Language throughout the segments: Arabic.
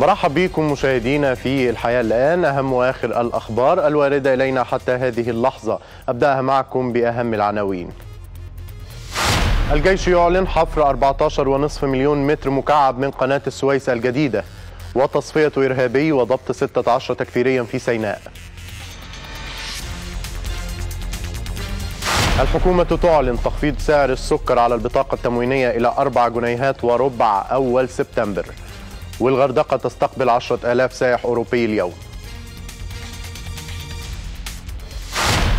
مرحب بكم مشاهدينا في الحياة الآن أهم وآخر الأخبار الواردة إلينا حتى هذه اللحظة أبدأها معكم بأهم العناوين الجيش يعلن حفر 14.5 مليون متر مكعب من قناة السويس الجديدة وتصفية إرهابي وضبط 16 تكفيريا في سيناء الحكومة تعلن تخفيض سعر السكر على البطاقة التموينية إلى 4 جنيهات وربع أول سبتمبر والغردقة تستقبل آلاف سائح أوروبي اليوم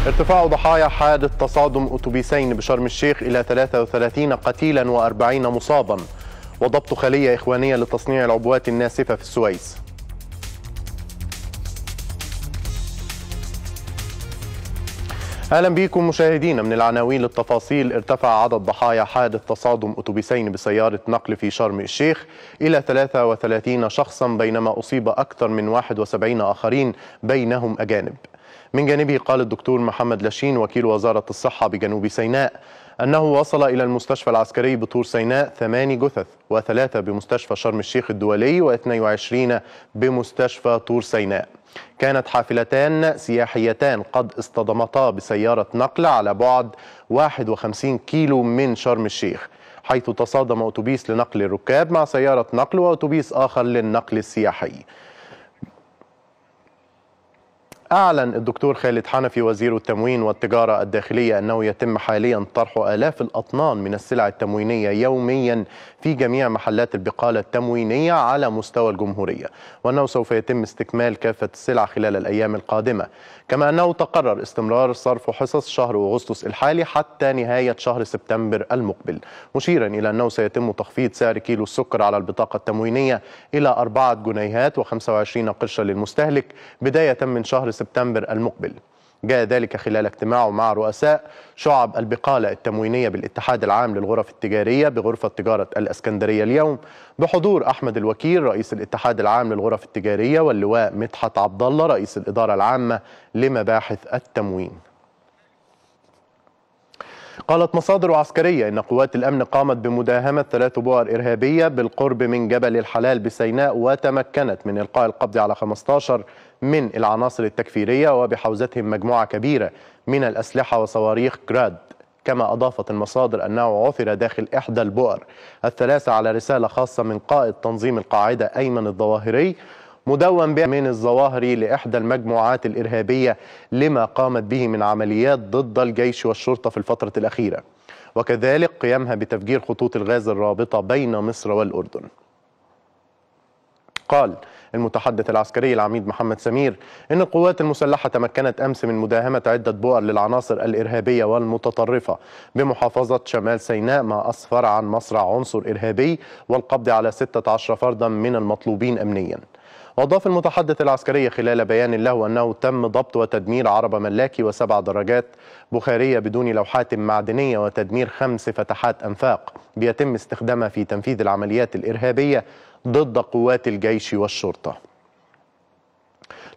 ارتفاع ضحايا حادث تصادم أتوبيسين بشرم الشيخ إلى 33 قتيلا و40 مصابا وضبط خلية إخوانية لتصنيع العبوات الناسفة في السويس اهلا بكم مشاهدينا من العناوين للتفاصيل ارتفع عدد ضحايا حادث تصادم اتوبيسين بسياره نقل في شرم الشيخ الى 33 شخصا بينما اصيب اكثر من 71 اخرين بينهم اجانب. من جانبه قال الدكتور محمد لاشين وكيل وزاره الصحه بجنوب سيناء أنه وصل إلى المستشفى العسكري بطور سيناء ثماني جثث وثلاثة بمستشفى شرم الشيخ الدولي و22 بمستشفى طور سيناء كانت حافلتان سياحيتان قد اصطدمتا بسيارة نقل على بعد 51 كيلو من شرم الشيخ حيث تصادم أتوبيس لنقل الركاب مع سيارة نقل وأتوبيس آخر للنقل السياحي أعلن الدكتور خالد حنفي وزير التموين والتجارة الداخلية أنه يتم حاليا طرح آلاف الأطنان من السلع التموينية يوميا في جميع محلات البقالة التموينية على مستوى الجمهورية وأنه سوف يتم استكمال كافة السلع خلال الأيام القادمة كما أنه تقرر استمرار صرف حصص شهر أغسطس الحالي حتى نهاية شهر سبتمبر المقبل مشيرا إلى أنه سيتم تخفيض سعر كيلو السكر على البطاقة التموينية إلى أربعة جنيهات و25 قرشة للمستهلك بداية من شهر سبتمبر المقبل جاء ذلك خلال اجتماعه مع رؤساء شعب البقالة التموينية بالاتحاد العام للغرف التجارية بغرفة تجارة الأسكندرية اليوم بحضور أحمد الوكيل رئيس الاتحاد العام للغرف التجارية واللواء مدحت عبد الله رئيس الإدارة العامة لمباحث التموين قالت مصادر عسكرية إن قوات الأمن قامت بمداهمة ثلاث بؤر إرهابية بالقرب من جبل الحلال بسيناء وتمكنت من إلقاء القبض على 15 من العناصر التكفيرية وبحوزتهم مجموعة كبيرة من الأسلحة وصواريخ جراد كما أضافت المصادر أنه عثر داخل إحدى البؤر الثلاثة على رسالة خاصة من قائد تنظيم القاعدة أيمن الظواهري مدون بها من الظواهري لإحدى المجموعات الإرهابية لما قامت به من عمليات ضد الجيش والشرطة في الفترة الأخيرة وكذلك قيامها بتفجير خطوط الغاز الرابطة بين مصر والأردن قال المتحدث العسكري العميد محمد سمير أن القوات المسلحة تمكنت أمس من مداهمة عدة بؤر للعناصر الإرهابية والمتطرفة بمحافظة شمال سيناء ما أسفر عن مصرع عنصر إرهابي والقبض على 16 فردا من المطلوبين أمنياً وأضاف المتحدث العسكري خلال بيان له أنه تم ضبط وتدمير عرب ملاكي وسبع درجات بخارية بدون لوحات معدنية وتدمير خمس فتحات أنفاق بيتم استخدامها في تنفيذ العمليات الإرهابية ضد قوات الجيش والشرطة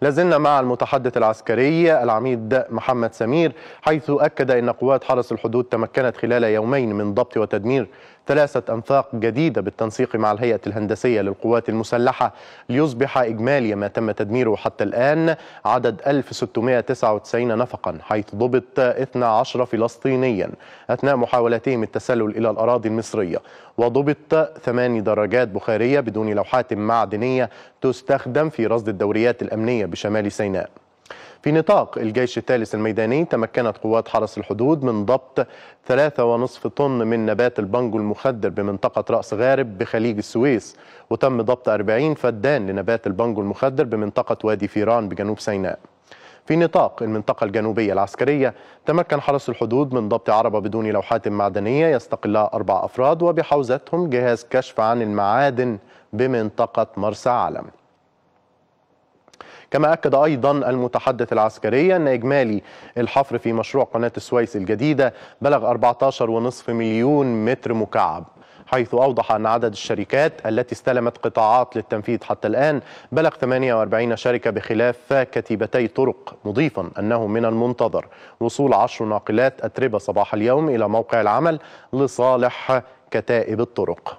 لازلنا مع المتحدث العسكري العميد محمد سمير حيث أكد أن قوات حرس الحدود تمكنت خلال يومين من ضبط وتدمير ثلاثة أنفاق جديدة بالتنسيق مع الهيئة الهندسية للقوات المسلحة ليصبح إجمالي ما تم تدميره حتى الآن عدد 1699 نفقا حيث ضبط 12 فلسطينيا أثناء محاولتهم التسلل إلى الأراضي المصرية وضبط ثماني دراجات بخارية بدون لوحات معدنية تستخدم في رصد الدوريات الأمنية بشمال سيناء في نطاق الجيش الثالث الميداني تمكنت قوات حرس الحدود من ضبط 3.5 طن من نبات البنجو المخدر بمنطقة رأس غارب بخليج السويس وتم ضبط 40 فدان لنبات البنجو المخدر بمنطقة وادي فيران بجنوب سيناء في نطاق المنطقة الجنوبية العسكرية تمكن حرس الحدود من ضبط عربة بدون لوحات معدنية يستقلها أربع أفراد وبحوزتهم جهاز كشف عن المعادن بمنطقة مرسى علم كما أكد أيضا المتحدث العسكري أن إجمالي الحفر في مشروع قناة السويس الجديدة بلغ 14.5 مليون متر مكعب حيث أوضح أن عدد الشركات التي استلمت قطاعات للتنفيذ حتى الآن بلغ 48 شركة بخلاف كتيبتي طرق مضيفا أنه من المنتظر وصول عشر ناقلات أتربة صباح اليوم إلى موقع العمل لصالح كتائب الطرق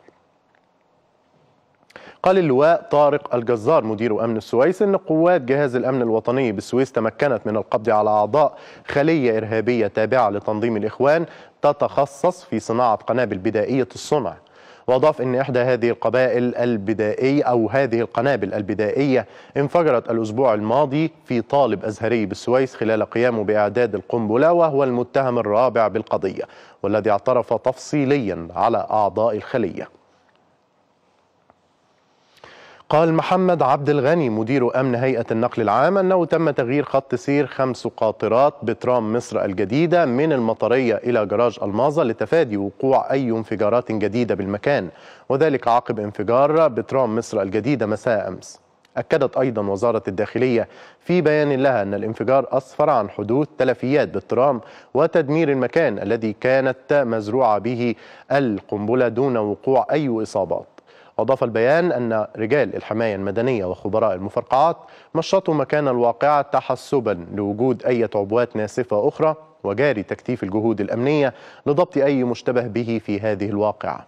قال اللواء طارق الجزار مدير أمن السويس أن قوات جهاز الأمن الوطني بالسويس تمكنت من القبض على أعضاء خلية إرهابية تابعة لتنظيم الإخوان تتخصص في صناعة قنابل بدائية الصنع وأضاف أن إحدى هذه القبائل البدائية أو هذه القنابل البدائية انفجرت الأسبوع الماضي في طالب أزهري بالسويس خلال قيامه بإعداد القنبلة وهو المتهم الرابع بالقضية والذي اعترف تفصيليا على أعضاء الخلية قال محمد عبد الغني مدير أمن هيئة النقل العام أنه تم تغيير خط سير خمس قاطرات بترام مصر الجديدة من المطرية إلى جراج الماظة لتفادي وقوع أي انفجارات جديدة بالمكان وذلك عقب انفجار بترام مصر الجديدة مساء أمس أكدت أيضا وزارة الداخلية في بيان لها أن الانفجار أسفر عن حدوث تلفيات بالترام وتدمير المكان الذي كانت مزروعة به القنبلة دون وقوع أي إصابات وأضاف البيان أن رجال الحماية المدنية وخبراء المفرقعات مشطوا مكان الواقعة تحسبا لوجود أي عبوات ناسفة أخرى وجاري تكثيف الجهود الأمنية لضبط أي مشتبه به في هذه الواقعة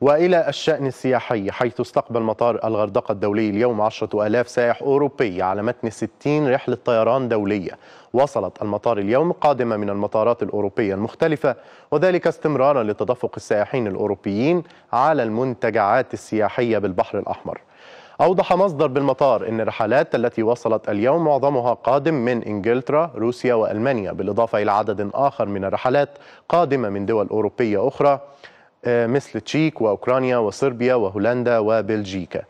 وإلى الشأن السياحي حيث استقبل مطار الغردقة الدولي اليوم 10000 سائح أوروبي على متن 60 رحلة طيران دولية وصلت المطار اليوم قادمة من المطارات الأوروبية المختلفة وذلك استمرارا لتدفق السائحين الأوروبيين على المنتجعات السياحية بالبحر الأحمر أوضح مصدر بالمطار أن الرحلات التي وصلت اليوم معظمها قادم من إنجلترا، روسيا وألمانيا بالإضافة إلى عدد آخر من الرحلات قادمة من دول أوروبية أخرى آه، مثل تشيك وأوكرانيا وصربيا وهولندا وبلجيكا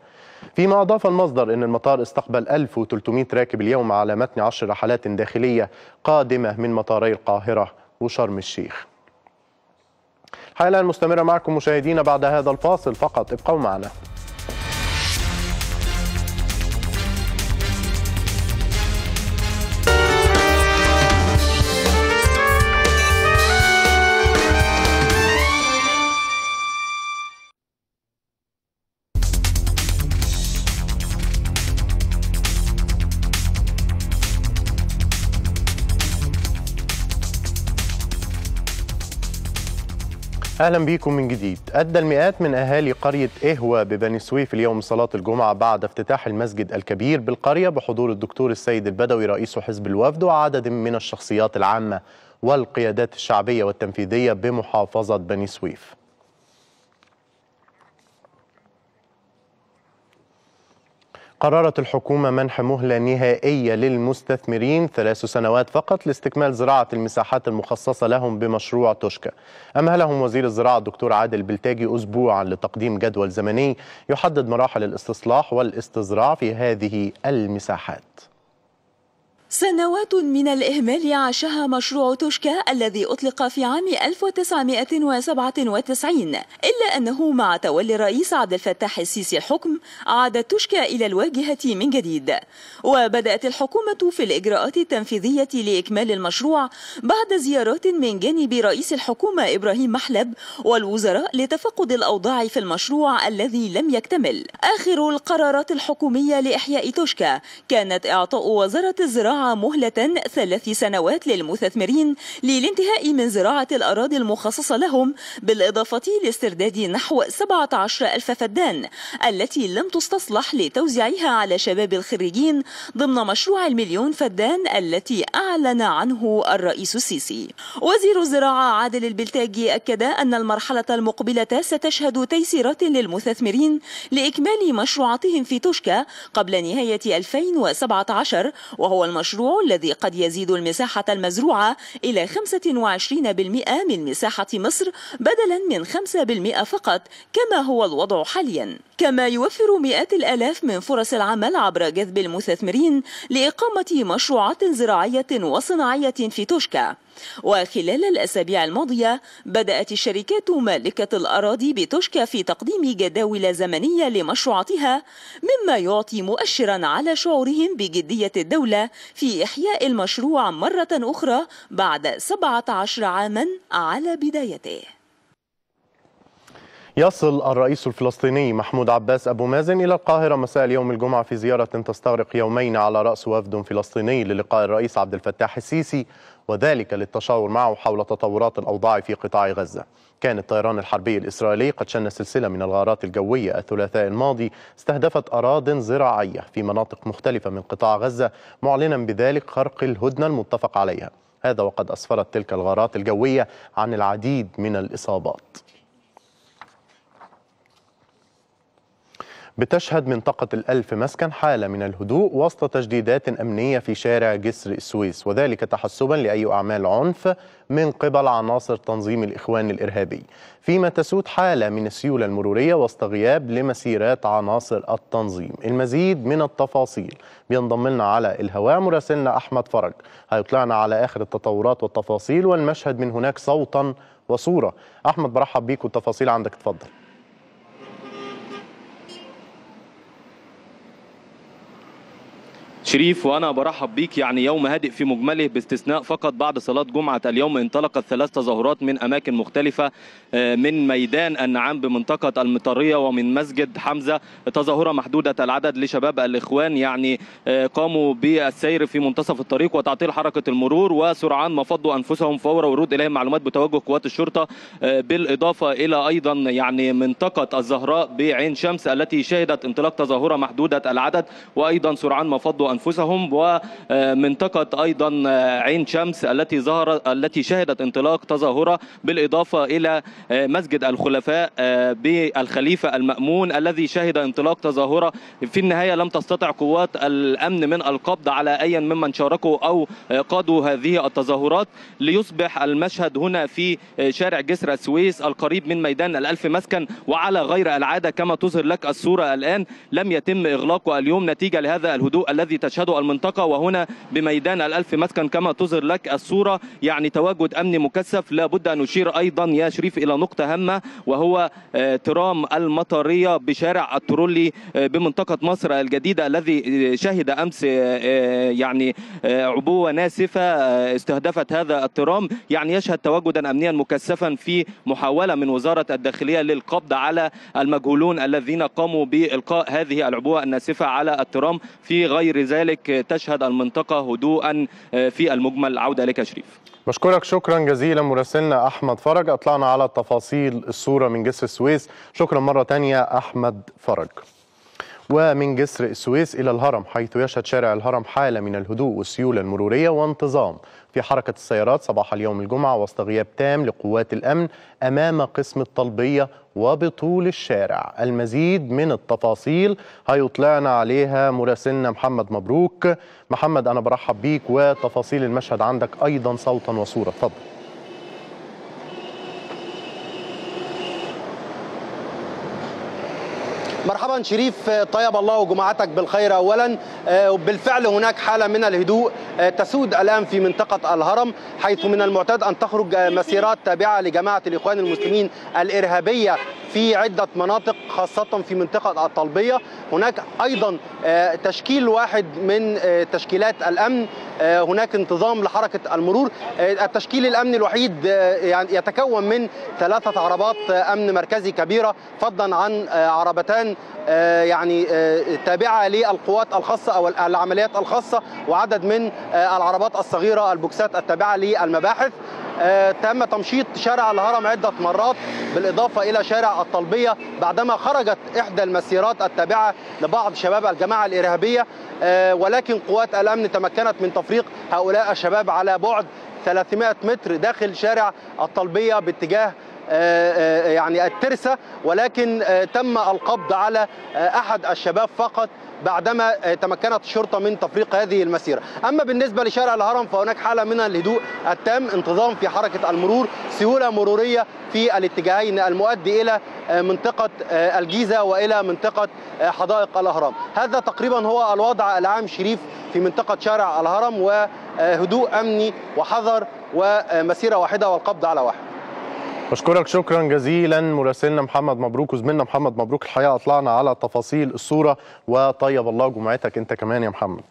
فيما أضاف المصدر أن المطار استقبل 1300 راكب اليوم على متن 10 رحلات داخلية قادمة من مطاري القاهرة وشرم الشيخ حالة مستمرة معكم مشاهدينا بعد هذا الفاصل فقط ابقوا معنا اهلا بيكم من جديد ادى المئات من اهالي قريه اهوى ببني سويف اليوم صلاه الجمعه بعد افتتاح المسجد الكبير بالقريه بحضور الدكتور السيد البدوي رئيس حزب الوفد وعدد من الشخصيات العامه والقيادات الشعبيه والتنفيذيه بمحافظه بني سويف قررت الحكومة منح مهلة نهائية للمستثمرين ثلاث سنوات فقط لاستكمال زراعة المساحات المخصصة لهم بمشروع توشكا أمهلهم وزير الزراعة الدكتور عادل بلتاجي أسبوعا لتقديم جدول زمني يحدد مراحل الاستصلاح والاستزراع في هذه المساحات سنوات من الإهمال عاشها مشروع توشكا الذي أطلق في عام 1997 إلا أنه مع تولي الرئيس عبد الفتاح السيسي الحكم عاد توشكا إلى الواجهة من جديد وبدأت الحكومة في الإجراءات التنفيذية لإكمال المشروع بعد زيارات من جانب رئيس الحكومة إبراهيم محلب والوزراء لتفقد الأوضاع في المشروع الذي لم يكتمل آخر القرارات الحكومية لإحياء توشكا كانت إعطاء وزارة الزراعة مهلة ثلاث سنوات للمستثمرين للانتهاء من زراعة الأراضي المخصصة لهم بالإضافة لاسترداد نحو 17 ألف فدان التي لم تستصلح لتوزيعها على شباب الخريجين ضمن مشروع المليون فدان التي أعلن عنه الرئيس السيسي وزير الزراعة عادل البلتاجي أكد أن المرحلة المقبلة ستشهد تيسيرات للمستثمرين لإكمال مشروعاتهم في توشكا قبل نهاية 2017 وهو المشروع المشروع الذي قد يزيد المساحة المزروعة إلى 25% من مساحة مصر بدلا من 5% فقط كما هو الوضع حاليا كما يوفر مئات الآلاف من فرص العمل عبر جذب المستثمرين لإقامة مشروعات زراعية وصناعية في توشكا وخلال الأسابيع الماضية بدأت الشركات مالكة الأراضي بتشكى في تقديم جداول زمنية لمشروعاتها مما يعطي مؤشرا على شعورهم بجدية الدولة في إحياء المشروع مرة أخرى بعد 17 عاما على بدايته يصل الرئيس الفلسطيني محمود عباس أبو مازن إلى القاهرة مساء اليوم الجمعة في زيارة تستغرق يومين على رأس وفد فلسطيني للقاء الرئيس عبد الفتاح السيسي وذلك للتشاور معه حول تطورات الأوضاع في قطاع غزة كان الطيران الحربي الإسرائيلي قد شن سلسلة من الغارات الجوية الثلاثاء الماضي استهدفت أراض زراعية في مناطق مختلفة من قطاع غزة معلنا بذلك خرق الهدنة المتفق عليها هذا وقد أسفرت تلك الغارات الجوية عن العديد من الإصابات بتشهد منطقة الألف مسكن حالة من الهدوء وسط تجديدات أمنية في شارع جسر السويس وذلك تحسبا لأي أعمال عنف من قبل عناصر تنظيم الإخوان الإرهابي فيما تسود حالة من السيولة المرورية وسط غياب لمسيرات عناصر التنظيم المزيد من التفاصيل بينضم لنا على الهواء مراسلنا أحمد فرج هيطلعنا على آخر التطورات والتفاصيل والمشهد من هناك صوتا وصورة أحمد برحب بيك والتفاصيل عندك تفضل شريف وأنا برحب بيك يعني يوم هادئ في مجمله باستثناء فقط بعد صلاة جمعة اليوم انطلقت ثلاث تظاهرات من أماكن مختلفة آه، من ميدان النعام بمنطقة المطرية ومن مسجد حمزة تظاهرة محدودة العدد لشباب الإخوان يعني آه، قاموا بالسير في منتصف الطريق وتعطيل حركة المرور وسرعان ما فضوا أنفسهم فور ورود إليهم معلومات بتوجه قوات الشرطة آه، بالإضافة إلى أيضا يعني منطقة الزهراء بعين شمس التي شهدت انطلاق تظاهرة محدودة العدد وأيضا سرعان ما فضوا انفسهم ومنطقه ايضا عين شمس التي ظهرت التي شهدت انطلاق تظاهره بالاضافه الى مسجد الخلفاء بالخليفه المامون الذي شهد انطلاق تظاهره في النهايه لم تستطع قوات الامن من القبض على اي ممن شاركوا او قادوا هذه التظاهرات ليصبح المشهد هنا في شارع جسر السويس القريب من ميدان الألف مسكن وعلى غير العادة كما تظهر لك الصورة الآن لم يتم إغلاقه اليوم نتيجة لهذا الهدوء الذي تشهده المنطقة وهنا بميدان الألف مسكن كما تظهر لك الصورة يعني تواجد أمني مكثف لا بد أن نشير أيضا يا شريف إلى نقطة هامة وهو آه، ترام المطرية بشارع الترولي آه، بمنطقة مصر الجديدة الذي آه، شهد أمس يعني عبوة ناسفة استهدفت هذا الترام يعني يشهد تواجدا أمنيا مكثفا في محاولة من وزارة الداخلية للقبض على المجهولون الذين قاموا بإلقاء هذه العبوة الناسفة على الترام في غير ذلك ذلك تشهد المنطقة هدوءا آه، في المجمل عودة لك شريف بشكرك شكرا جزيلا مراسلنا أحمد فرج أطلعنا على تفاصيل الصورة من جسر السويس شكرا مرة تانية أحمد فرج ومن جسر السويس إلى الهرم حيث يشهد شارع الهرم حالة من الهدوء والسيولة المرورية وانتظام في حركة السيارات صباح اليوم الجمعة وسط غياب تام لقوات الأمن أمام قسم الطلبية وبطول الشارع المزيد من التفاصيل هيطلعنا عليها مراسلنا محمد مبروك محمد أنا برحب بيك وتفاصيل المشهد عندك أيضا صوتا وصورة فضل مرحبا شريف آه، طيب الله جمعتك بالخير اولا آه، بالفعل هناك حاله من الهدوء آه، تسود الان في منطقه الهرم حيث من المعتاد ان تخرج مسيرات تابعه لجماعه الاخوان المسلمين الارهابيه في عده مناطق خاصه في منطقه الطلبيه هناك ايضا تشكيل واحد من تشكيلات الامن هناك انتظام لحركه المرور التشكيل الامني الوحيد يعني يتكون من ثلاثه عربات امن مركزي كبيره فضلا عن عربتان آه، يعني آه، تابعه للقوات الخاصه او العمليات الخاصه وعدد من آه، العربات الصغيره البوكسات التابعه للمباحث تم تمشيط شارع الهرم عدة مرات بالإضافة إلى شارع الطلبية بعدما خرجت إحدى المسيرات التابعة لبعض شباب الجماعة الإرهابية ولكن قوات الأمن تمكنت من تفريق هؤلاء الشباب على بعد 300 متر داخل شارع الطلبية باتجاه آه، آه، يعني الترسه ولكن آه، تم القبض على احد الشباب فقط بعدما تمكنت الشرطه من تفريق هذه المسيره اما بالنسبه لشارع الهرم فهناك حاله من الهدوء التام انتظام في حركه المرور سيوله مروريه في الاتجاهين المؤدي الى منطقه الجيزه والى منطقه حدائق الاهرام هذا تقريبا هو الوضع العام شريف في منطقه شارع الهرم وهدوء امني وحذر ومسيره واحده والقبض على واحد بشكرك شكرا جزيلا مراسلنا محمد مبروك وزميلنا محمد مبروك الحقيقه اطلعنا على تفاصيل الصوره وطيب الله جمعتك انت كمان يا محمد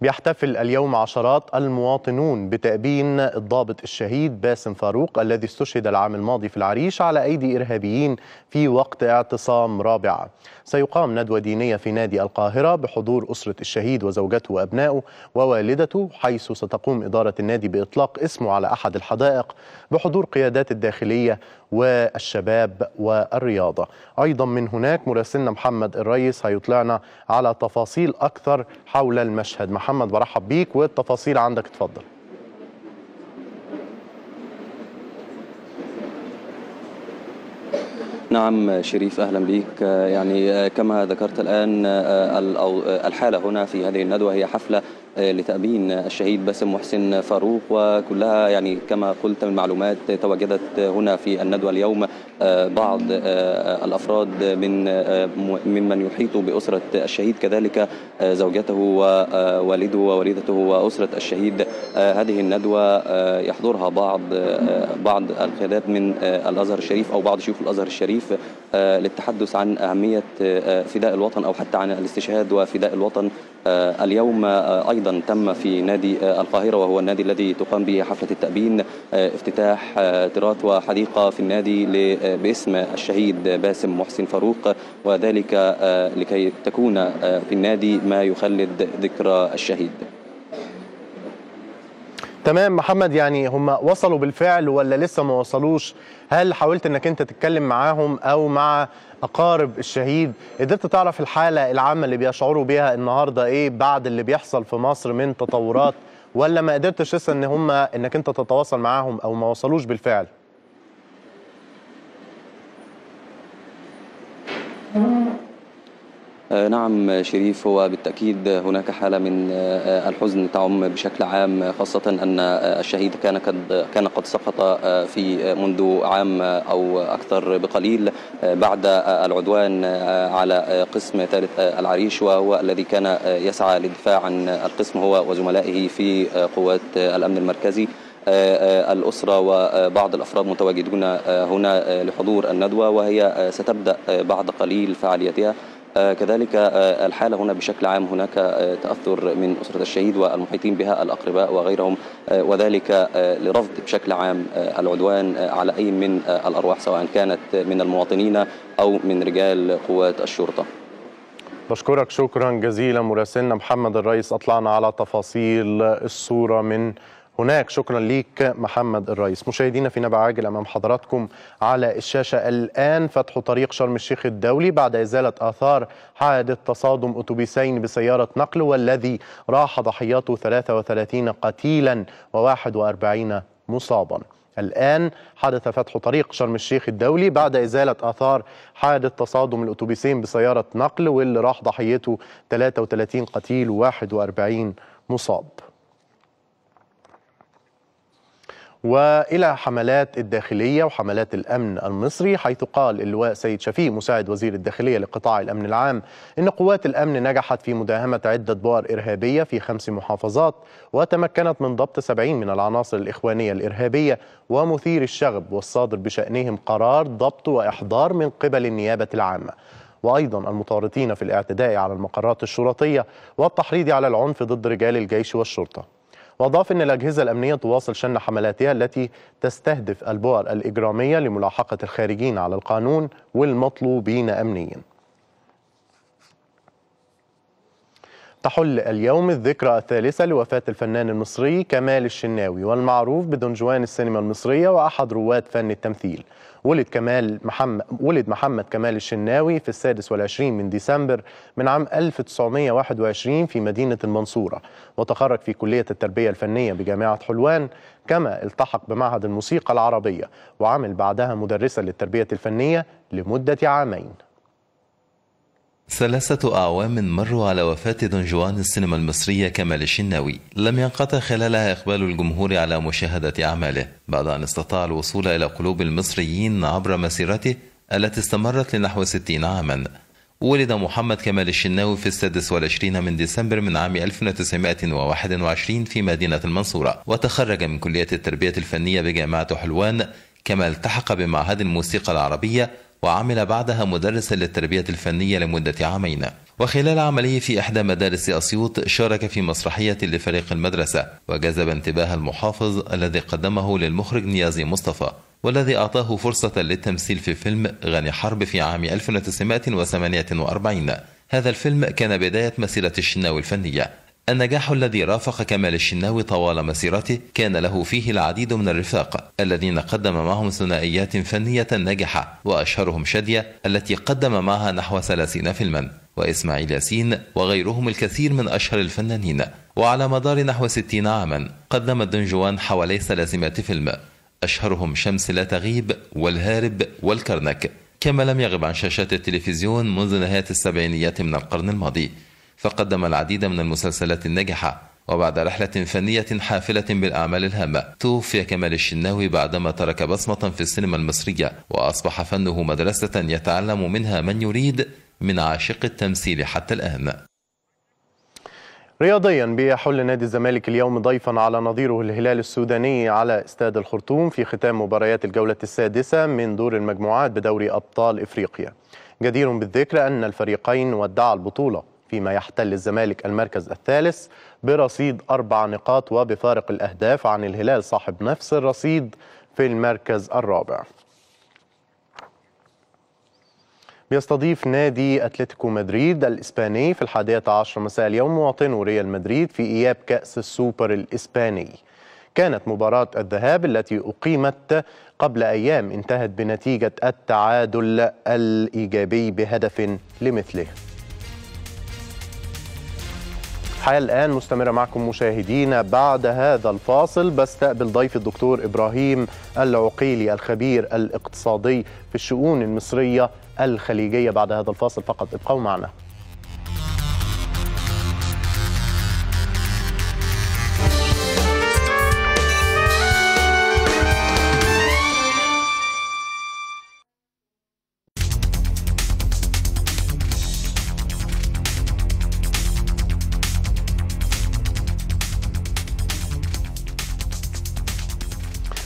بيحتفل اليوم عشرات المواطنون بتأبين الضابط الشهيد باسم فاروق الذي استشهد العام الماضي في العريش على أيدي إرهابيين في وقت اعتصام رابعة سيقام ندوة دينية في نادي القاهرة بحضور أسرة الشهيد وزوجته وأبنائه ووالدته حيث ستقوم إدارة النادي بإطلاق اسمه على أحد الحدائق بحضور قيادات الداخلية والشباب والرياضة أيضا من هناك مراسلنا محمد الريس هيطلعنا على تفاصيل أكثر حول المشهد محمد برحب بيك والتفاصيل عندك تفضل نعم شريف اهلا بيك يعني آه، كما ذكرت الان آه، آه، الحاله هنا في هذه الندوه هي حفله آه، لتأبين الشهيد باسم محسن فاروق وكلها يعني كما قلت من معلومات تواجدت هنا في الندوة اليوم آه، بعض آه، الأفراد من ممن يحيط بأسرة الشهيد كذلك زوجته ووالده ووالدته وأسرة الشهيد هذه الندوة يحضرها بعض بعض القيادات من الأزهر الشريف أو بعض شيوخ الأزهر الشريف للتحدث عن أهمية فداء الوطن أو حتى عن الاستشهاد وفداء الوطن آه، اليوم آه، أيضا تم في نادي آه، القاهرة وهو النادي الذي تقام به حفلة التأبين افتتاح تراث وحديقة في النادي باسم الشهيد باسم محسن فاروق وذلك لكي تكون في النادي ما يخلد ذكرى الشهيد تمام محمد يعني هم وصلوا بالفعل ولا لسه ما وصلوش هل حاولت انك انت تتكلم معاهم او مع اقارب الشهيد قدرت تعرف الحاله العامه اللي بيشعروا بيها النهارده ايه بعد اللي بيحصل في مصر من تطورات ولا ما قدرتش لسه ان هم انك انت تتواصل معاهم او ما وصلوش بالفعل آه، نعم شريف هو بالتأكيد هناك حالة من آه، الحزن تعم بشكل عام خاصة أن آه، الشهيد كان قد كان قد سقط في منذ عام أو أكثر بقليل بعد العدوان على قسم ثالث العريش وهو الذي كان يسعى للدفاع عن القسم هو وزملائه في قوات الأمن المركزي الأسرة وبعض الأفراد متواجدون هنا لحضور الندوة وهي ستبدأ بعد قليل فعاليتها آه، كذلك آه، الحالة هنا بشكل عام هناك آه، تأثر من أسرة الشهيد والمحيطين بها الأقرباء وغيرهم وذلك لرفض بشكل عام العدوان على أي من الأرواح سواء كانت من المواطنين أو من رجال قوات الشرطة بشكرك شكرا جزيلا مراسلنا محمد الرئيس أطلعنا على تفاصيل الصورة من هناك شكرا ليك محمد الرئيس مشاهدينا في نبع عاجل أمام حضراتكم على الشاشة الآن فتح طريق شرم الشيخ الدولي بعد إزالة آثار حادث تصادم أتوبيسين بسيارة نقل والذي راح ضحياته 33 قتيلا و41 مصابا الآن حدث فتح طريق شرم الشيخ الدولي بعد إزالة آثار حادث تصادم الأتوبيسين بسيارة نقل واللي راح ضحيته 33 قتيل و41 مصاب والى حملات الداخليه وحملات الامن المصري حيث قال اللواء سيد شفيق مساعد وزير الداخليه لقطاع الامن العام ان قوات الامن نجحت في مداهمه عده بؤر ارهابيه في خمس محافظات وتمكنت من ضبط 70 من العناصر الاخوانيه الارهابيه ومثير الشغب والصادر بشانهم قرار ضبط واحضار من قبل النيابه العامه وايضا المطاردين في الاعتداء على المقرات الشرطيه والتحريض على العنف ضد رجال الجيش والشرطه وأضاف أن الأجهزة الأمنية تواصل شن حملاتها التي تستهدف البؤر الإجرامية لملاحقة الخارجين على القانون والمطلوبين أمنيا تحل اليوم الذكرى الثالثة لوفاة الفنان المصري كمال الشناوي والمعروف بدنجوان السينما المصرية وأحد رواد فن التمثيل ولد كمال محمد ولد محمد كمال الشناوي في السادس والعشرين من ديسمبر من عام 1921 في مدينة المنصورة وتخرج في كلية التربية الفنية بجامعة حلوان كما التحق بمعهد الموسيقى العربية وعمل بعدها مدرسا للتربية الفنية لمدة عامين ثلاثة أعوام مروا على وفاة دون جوان السينما المصرية كمال الشناوي لم ينقطع خلالها إقبال الجمهور على مشاهدة أعماله بعد أن استطاع الوصول إلى قلوب المصريين عبر مسيرته التي استمرت لنحو 60 عاما ولد محمد كمال الشناوي في السادس والعشرين من ديسمبر من عام 1921 في مدينة المنصورة وتخرج من كلية التربية الفنية بجامعة حلوان كما التحق بمعهد الموسيقى العربية وعمل بعدها مدرسا للتربية الفنية لمدة عامين وخلال عمله في إحدى مدارس أسيوط شارك في مسرحية لفريق المدرسة وجذب انتباه المحافظ الذي قدمه للمخرج نيازي مصطفى والذي أعطاه فرصة للتمثيل في فيلم غني حرب في عام 1948 هذا الفيلم كان بداية مسيرة الشناوي الفنية النجاح الذي رافق كمال الشناوي طوال مسيرته كان له فيه العديد من الرفاق الذين قدم معهم ثنائيات فنية ناجحة وأشهرهم شادية التي قدم معها نحو 30 فيلما وإسماعيل ياسين وغيرهم الكثير من أشهر الفنانين وعلى مدار نحو 60 عاما قدم جوان حوالي 300 فيلم أشهرهم شمس لا تغيب والهارب والكرنك كما لم يغب عن شاشات التلفزيون منذ نهاية السبعينيات من القرن الماضي فقدم العديد من المسلسلات الناجحة وبعد رحلة فنية حافلة بالأعمال الهامة توفي كمال الشناوي بعدما ترك بصمة في السينما المصرية وأصبح فنه مدرسة يتعلم منها من يريد من عاشق التمثيل حتى الآن رياضيا بيحل نادي الزمالك اليوم ضيفا على نظيره الهلال السوداني على استاد الخرطوم في ختام مباريات الجولة السادسة من دور المجموعات بدوري أبطال إفريقيا جدير بالذكر أن الفريقين ودعا البطولة فيما يحتل الزمالك المركز الثالث برصيد أربع نقاط وبفارق الأهداف عن الهلال صاحب نفس الرصيد في المركز الرابع بيستضيف نادي أتلتيكو مدريد الإسباني في الحادية عشر مساء اليوم مواطن ريال مدريد في إياب كأس السوبر الإسباني كانت مباراة الذهاب التي أقيمت قبل أيام انتهت بنتيجة التعادل الإيجابي بهدف لمثله الحياة الآن مستمرة معكم مشاهدينا بعد هذا الفاصل بستقبل ضيف الدكتور إبراهيم العقيلي الخبير الاقتصادي في الشؤون المصرية الخليجية بعد هذا الفاصل فقط ابقوا معنا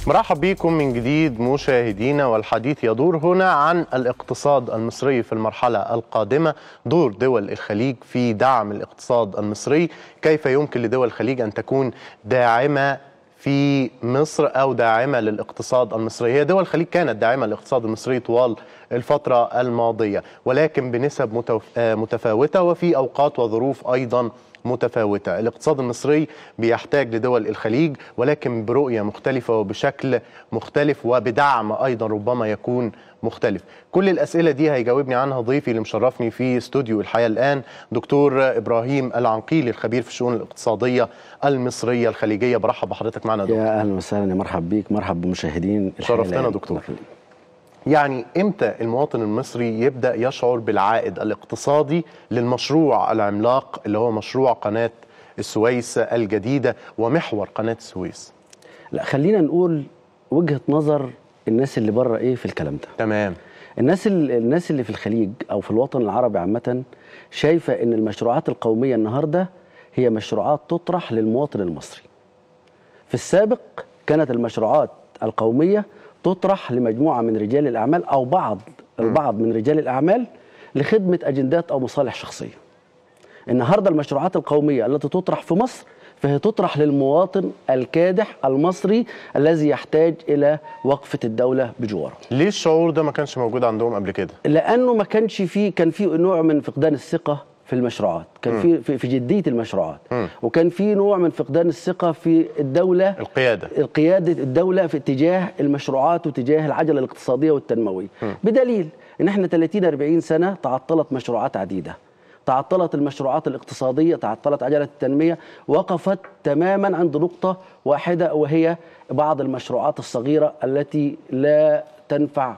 مرحب بكم من جديد مشاهدينا والحديث يدور هنا عن الاقتصاد المصري في المرحلة القادمة دور دول الخليج في دعم الاقتصاد المصري كيف يمكن لدول الخليج أن تكون داعمة في مصر او داعمه للاقتصاد المصري هي دول الخليج كانت داعمه للاقتصاد المصري طوال الفتره الماضيه ولكن بنسب آه، متفاوته وفي اوقات وظروف ايضا متفاوته الاقتصاد المصري بيحتاج لدول الخليج ولكن برؤيه مختلفه وبشكل مختلف وبدعم ايضا ربما يكون مختلف كل الأسئلة دي هيجاوبني عنها ضيفي اللي مشرفني في استوديو الحياة الآن دكتور إبراهيم العنقيلي الخبير في الشؤون الاقتصادية المصرية الخليجية برحب بحضرتك معنا دكتور يا أهلا وسهلا يا مرحب بيك مرحب بمشاهدين شرفتنا دكتور يعني امتى المواطن المصري يبدا يشعر بالعائد الاقتصادي للمشروع العملاق اللي هو مشروع قناه السويس الجديده ومحور قناه السويس لا خلينا نقول وجهه نظر الناس اللي بره ايه في الكلام ده تمام الناس اللي الناس اللي في الخليج او في الوطن العربي عامه شايفه ان المشروعات القوميه النهارده هي مشروعات تطرح للمواطن المصري في السابق كانت المشروعات القوميه تطرح لمجموعه من رجال الاعمال او بعض البعض من رجال الاعمال لخدمه اجندات او مصالح شخصيه النهارده المشروعات القوميه التي تطرح في مصر فهي تطرح للمواطن الكادح المصري الذي يحتاج إلى وقفة الدولة بجواره ليه الشعور ده ما كانش موجود عندهم قبل كده؟ لأنه ما كانش فيه كان فيه نوع من فقدان الثقة في المشروعات كان في في, جديه المشروعات م. وكان في نوع من فقدان الثقه في الدوله القياده القياده الدوله في اتجاه المشروعات واتجاه العجله الاقتصاديه والتنمويه بدليل ان احنا 30 40 سنه تعطلت مشروعات عديده تعطلت المشروعات الاقتصادية تعطلت عجلة التنمية وقفت تماما عند نقطة واحدة وهي بعض المشروعات الصغيرة التي لا تنفع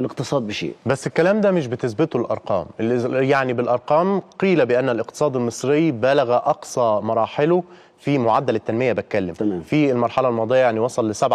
الاقتصاد بشيء بس الكلام ده مش بتثبته الأرقام يعني بالأرقام قيل بأن الاقتصاد المصري بلغ أقصى مراحله في معدل التنميه بتكلم تمام. في المرحله الماضيه يعني وصل ل 7%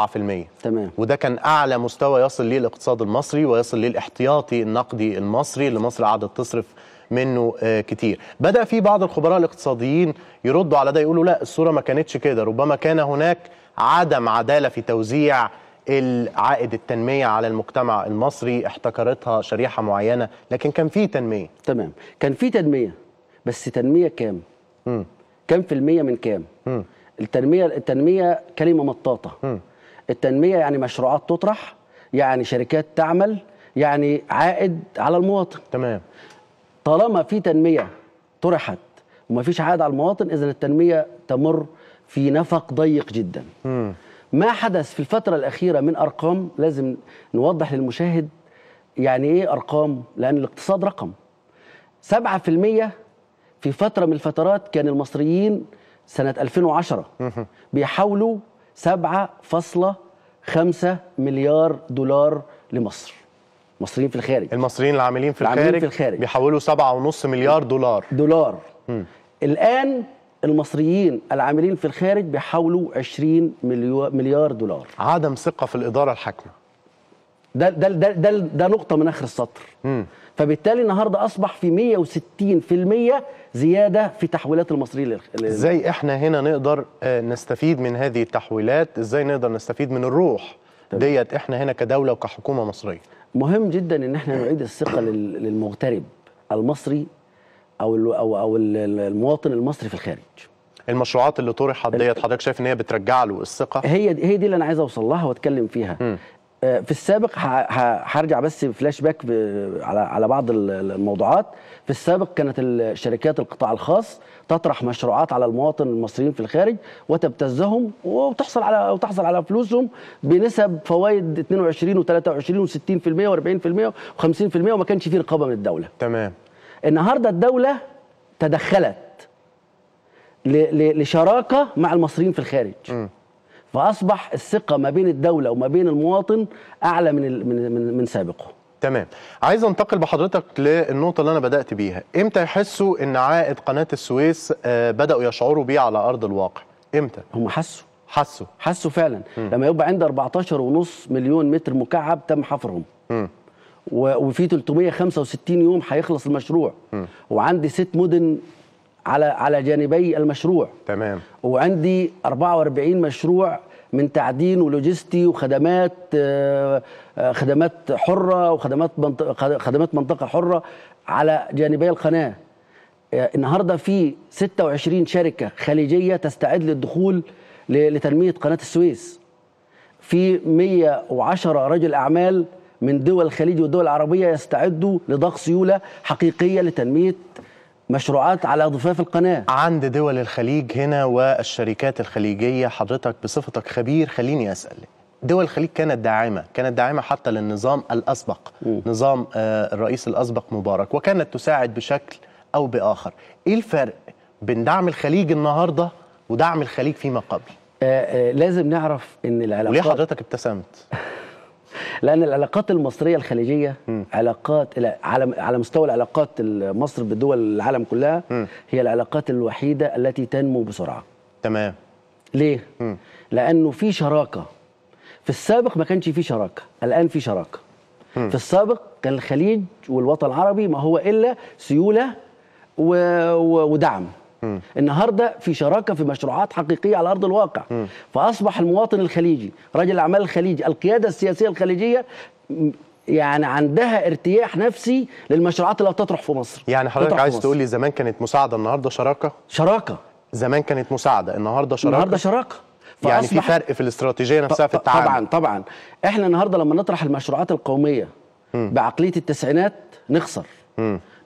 تمام وده كان اعلى مستوى يصل ليه الاقتصاد المصري ويصل ليه الاحتياطي النقدي المصري اللي مصر قعدت تصرف منه آه، كتير بدا في بعض الخبراء الاقتصاديين يردوا على ده يقولوا لا الصوره ما كانتش كده ربما كان هناك عدم عداله في توزيع العائد التنمية على المجتمع المصري احتكرتها شريحة معينة لكن كان في تنمية تمام كان في تنمية بس تنمية كام م. كام في المية من كام م. التنمية التنمية كلمة مطاطة م. التنمية يعني مشروعات تطرح يعني شركات تعمل يعني عائد على المواطن تمام طالما في تنميه طرحت وما فيش عائد على المواطن اذا التنميه تمر في نفق ضيق جدا م. ما حدث في الفتره الاخيره من ارقام لازم نوضح للمشاهد يعني ايه ارقام لان الاقتصاد رقم 7% في فتره من الفترات كان المصريين سنه 2010 بيحولوا 7.5 مليار دولار لمصر المصريين في الخارج المصريين اللي عاملين في الخارج, في الخارج بيحولوا 7.5 مليار دولار دولار م. الان المصريين العاملين في الخارج بيحولوا 20 مليار دولار عدم ثقه في الاداره الحاكمه ده ده ده ده, ده نقطه من اخر السطر م. فبالتالي النهارده اصبح في 160% زياده في تحويلات المصريين ازاي احنا هنا نقدر آه، نستفيد من هذه التحويلات ازاي نقدر نستفيد من الروح ديت احنا هنا كدوله وكحكومه مصريه مهم جدا ان احنا نعيد الثقه للمغترب المصري او او او المواطن المصري في الخارج المشروعات اللي طرحت ديت حضرتك شايف ان هي بترجع له الثقه هي دي هي دي اللي انا عايز اوصل لها واتكلم فيها آه، في السابق هرجع بس فلاش باك على على بعض الموضوعات في السابق كانت الشركات القطاع الخاص تطرح مشروعات على المواطن المصريين في الخارج وتبتزهم وتحصل على وتحصل على فلوسهم بنسب فوائد 22 و23 و60% و40% و50% وما كانش فيه رقابه من الدوله تمام النهارده الدوله تدخلت لشراكه مع المصريين في الخارج م. فاصبح الثقه ما بين الدوله وما بين المواطن اعلى من من من سابقه تمام عايز انتقل بحضرتك للنقطه اللي انا بدات بيها امتى يحسوا ان عائد قناه السويس آه، بداوا يشعروا بيه على ارض الواقع امتى هم حسوا حسوا حسوا فعلا م. لما يبقى عند 14.5 مليون متر مكعب تم حفرهم م. وفي 365 يوم هيخلص المشروع م. وعندي ست مدن على على جانبي المشروع تمام وعندي 44 مشروع من تعدين ولوجستي وخدمات آه، آه، خدمات حره وخدمات خدمات منطقه حره على جانبي القناه آه، النهارده في 26 شركه خليجيه تستعد للدخول لتنميه قناه السويس في 110 رجل اعمال من دول الخليج والدول العربيه يستعدوا لضخ سيوله حقيقيه لتنميه مشروعات على ضفاف القناة عند دول الخليج هنا والشركات الخليجية حضرتك بصفتك خبير خليني أسأل دول الخليج كانت داعمة كانت داعمة حتى للنظام الأسبق م. نظام آه، الرئيس الأسبق مبارك وكانت تساعد بشكل أو بآخر إيه الفرق بين دعم الخليج النهاردة ودعم الخليج فيما قبل؟ آآ آه، آآ آه، لازم نعرف ان العلاقات وليه حضرتك ابتسمت؟ لان العلاقات المصريه الخليجيه م. علاقات على على مستوى العلاقات مصر بدول العالم كلها م. هي العلاقات الوحيده التي تنمو بسرعه تمام ليه م. لانه في شراكه في السابق ما كانش في شراكه الان في شراكه م. في السابق كان الخليج والوطن العربي ما هو الا سيوله و... و... ودعم النهارده في شراكه في مشروعات حقيقيه على ارض الواقع م. فاصبح المواطن الخليجي رجل الاعمال الخليجي القياده السياسيه الخليجيه يعني عندها ارتياح نفسي للمشروعات اللي بتطرح في مصر يعني حضرتك عايز تقول لي زمان كانت مساعده النهارده شراكه شراكه زمان كانت مساعده النهارده شراكه النهارده شراكه يعني في فرق في الاستراتيجيه نفسها في التعامل طبعا طبعا احنا النهارده لما نطرح المشروعات القوميه م. بعقليه التسعينات نخسر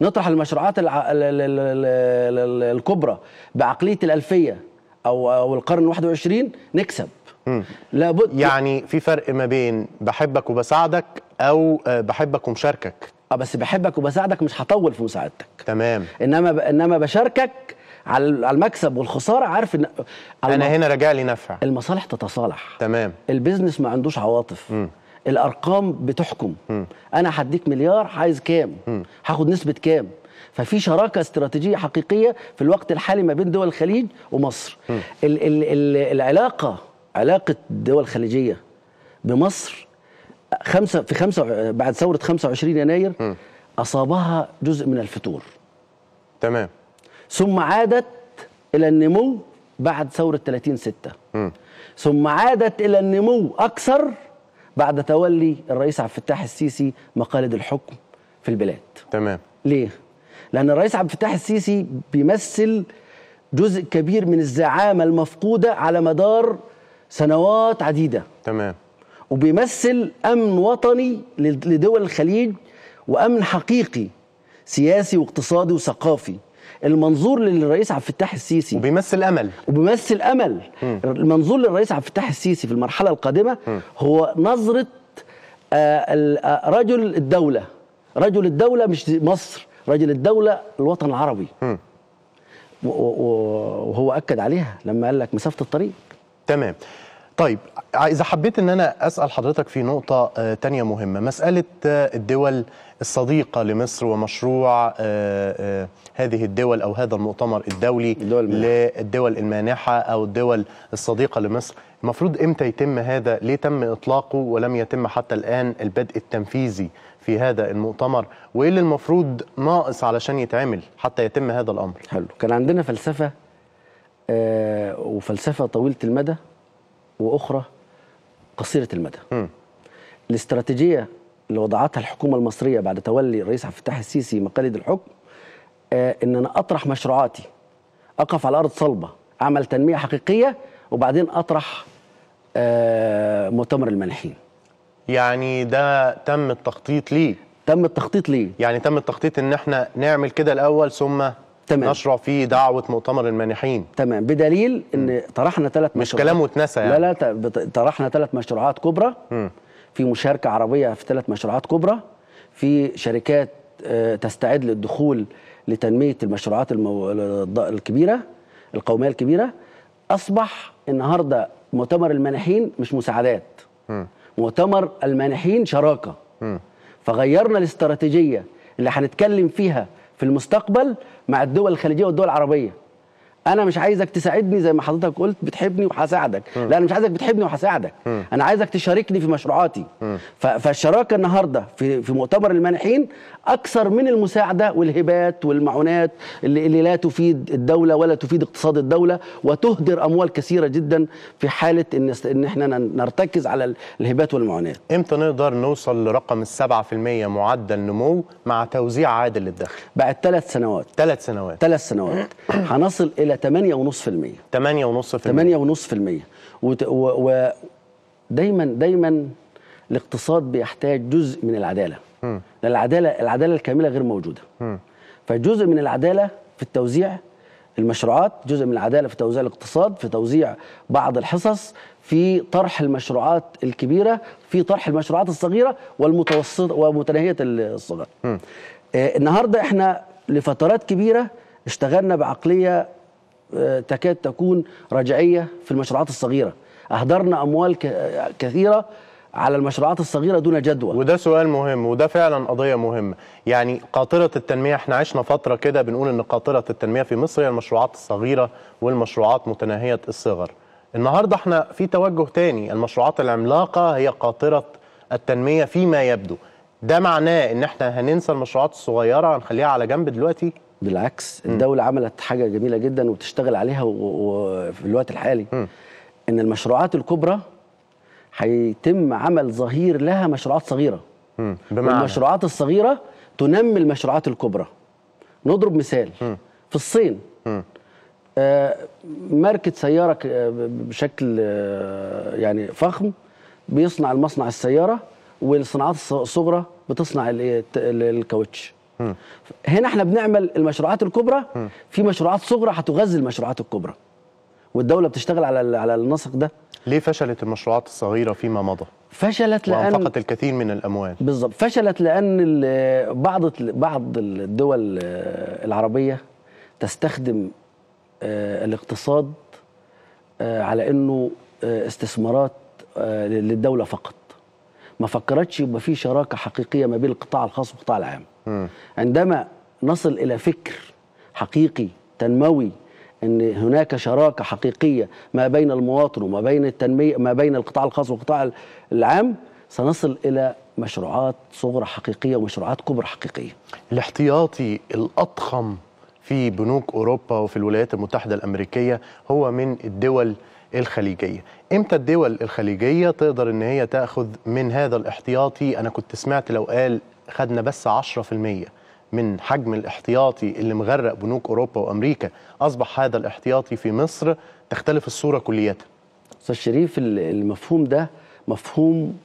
نطرح المشروعات الع... ال... ال... ال... الكبرى بعقليه الالفيه او او القرن 21 نكسب لابد يعني في فرق ما بين بحبك وبساعدك او آه، بحبك ومشاركك اه بس بحبك وبساعدك مش هطول في مساعدتك تمام انما ب... انما بشاركك على المكسب والخساره عارف ان انا هنا راجع لي نفع المصالح تتصالح تمام البيزنس ما عندوش عواطف الارقام بتحكم م. انا هديك مليار عايز كام هاخد نسبه كام ففي شراكه استراتيجيه حقيقيه في الوقت الحالي ما بين دول الخليج ومصر ال ال ال العلاقه علاقه الدول الخليجيه بمصر خمسة في خمسة بعد ثورة 25 يناير م. أصابها جزء من الفتور تمام ثم عادت إلى النمو بعد ثورة 30 6 م. ثم عادت إلى النمو أكثر بعد تولي الرئيس عبد الفتاح السيسي مقالد الحكم في البلاد تمام ليه؟ لأن الرئيس عبد الفتاح السيسي بيمثل جزء كبير من الزعامة المفقودة على مدار سنوات عديدة تمام وبيمثل أمن وطني لدول الخليج وأمن حقيقي سياسي واقتصادي وثقافي المنظور للرئيس عبد الفتاح السيسي وبيمثل امل وبيمثل امل مم. المنظور للرئيس عبد الفتاح السيسي في المرحله القادمه مم. هو نظره آه، آه، رجل الدوله رجل الدوله مش مصر رجل الدوله الوطن العربي مم. وهو اكد عليها لما قال لك مسافه الطريق تمام طيب اذا حبيت ان انا اسال حضرتك في نقطه آه، تانية مهمه مساله آه، الدول الصديقه لمصر ومشروع آه، هذه الدول او هذا المؤتمر الدولي الدول للدول المانحه او الدول الصديقه لمصر المفروض امتى يتم هذا ليه تم اطلاقه ولم يتم حتى الان البدء التنفيذي في هذا المؤتمر وايه اللي المفروض ناقص علشان يتعمل حتى يتم هذا الامر حلو كان عندنا فلسفه وفلسفه طويله المدى واخرى قصيره المدى. م. الاستراتيجيه اللي وضعتها الحكومه المصريه بعد تولي الرئيس عبد الفتاح السيسي مقاليد الحكم آه ان انا اطرح مشروعاتي اقف على ارض صلبه اعمل تنميه حقيقيه وبعدين اطرح آه مؤتمر المانحين. يعني ده تم التخطيط ليه؟ تم التخطيط ليه؟ يعني تم التخطيط ان احنا نعمل كده الاول ثم تمام نشرع فيه دعوه مؤتمر المانحين تمام بدليل ان طرحنا ثلاث مشروعات مش كلام واتنسى يعني لا لا طرحنا ثلاث مشروعات كبرى م. في مشاركه عربيه في ثلاث مشروعات كبرى في شركات آه، تستعد للدخول لتنميه المشروعات المو... الكبيره القوميه الكبيره اصبح النهارده مؤتمر المانحين مش مساعدات م. مؤتمر المانحين شراكه م. فغيرنا الاستراتيجيه اللي هنتكلم فيها في المستقبل مع الدول الخليجيه والدول العربيه انا مش عايزك تساعدني زي ما حضرتك قلت بتحبني وهساعدك لا انا مش عايزك بتحبني وهساعدك انا عايزك تشاركني في مشروعاتي فالشراكه النهارده في في مؤتمر المانحين اكثر من المساعده والهبات والمعونات اللي, اللي لا تفيد الدوله ولا تفيد اقتصاد الدوله وتهدر اموال كثيره جدا في حاله ان ان احنا نرتكز على الهبات والمعونات. امتى نقدر نوصل لرقم ال 7% معدل نمو مع توزيع عادل للدخل؟ بعد ثلاث سنوات. ثلاث سنوات. ثلاث سنوات هنصل الى 8.5%. 8.5% 8.5% و, دايما الاقتصاد بيحتاج جزء من العداله. لان العداله العداله الكامله غير موجوده فجزء من العداله في التوزيع المشروعات جزء من العداله في توزيع الاقتصاد في توزيع بعض الحصص في طرح المشروعات الكبيره في طرح المشروعات الصغيره والمتوسطه ومتناهيه الصغر آه النهارده احنا لفترات كبيره اشتغلنا بعقليه آه تكاد تكون رجعيه في المشروعات الصغيره اهدرنا اموال آه، كثيره على المشروعات الصغيره دون جدوى وده سؤال مهم وده فعلا قضيه مهمه يعني قاطره التنميه احنا عشنا فتره كده بنقول ان قاطره التنميه في مصر هي المشروعات الصغيره والمشروعات متناهيه الصغر النهارده احنا في توجه تاني المشروعات العملاقه هي قاطره التنميه فيما يبدو ده معناه ان احنا هننسى المشروعات الصغيره هنخليها على جنب دلوقتي بالعكس الدوله م. عملت حاجه جميله جدا وبتشتغل عليها وفي الوقت الحالي م. ان المشروعات الكبرى هيتم عمل ظهير لها مشروعات صغيره بمعنى المشروعات الصغيره تنمي المشروعات الكبرى نضرب مثال في الصين آه ماركة سيارة آه، بشكل آه يعني فخم بيصنع المصنع السيارة والصناعات الصغرى بتصنع الكاوتش هنا احنا بنعمل المشروعات الكبرى في مشروعات صغرى هتغذي المشروعات الكبرى والدوله بتشتغل على على النسق ده ليه فشلت المشروعات الصغيره فيما مضى فشلت لان وانفقت الكثير من الاموال بالظبط فشلت لان بعض بعض الدول آه، العربيه تستخدم آه، الاقتصاد آه، على انه استثمارات للدوله فقط ما فكرتش يبقى في شراكه حقيقيه ما بين القطاع الخاص والقطاع العام م. عندما نصل الى فكر حقيقي تنموي ان هناك شراكه حقيقيه ما بين المواطن وما بين التنميه ما بين القطاع الخاص والقطاع العام سنصل الى مشروعات صغرى حقيقيه ومشروعات كبرى حقيقيه. الاحتياطي الاضخم في بنوك اوروبا وفي الولايات المتحده الامريكيه هو من الدول الخليجيه امتى الدول الخليجيه تقدر ان هي تاخذ من هذا الاحتياطي انا كنت سمعت لو قال خدنا بس 10% من حجم الاحتياطي اللي مغرق بنوك اوروبا وامريكا اصبح هذا الاحتياطي في مصر تختلف الصوره كليا استاذ شريف المفهوم ده مفهوم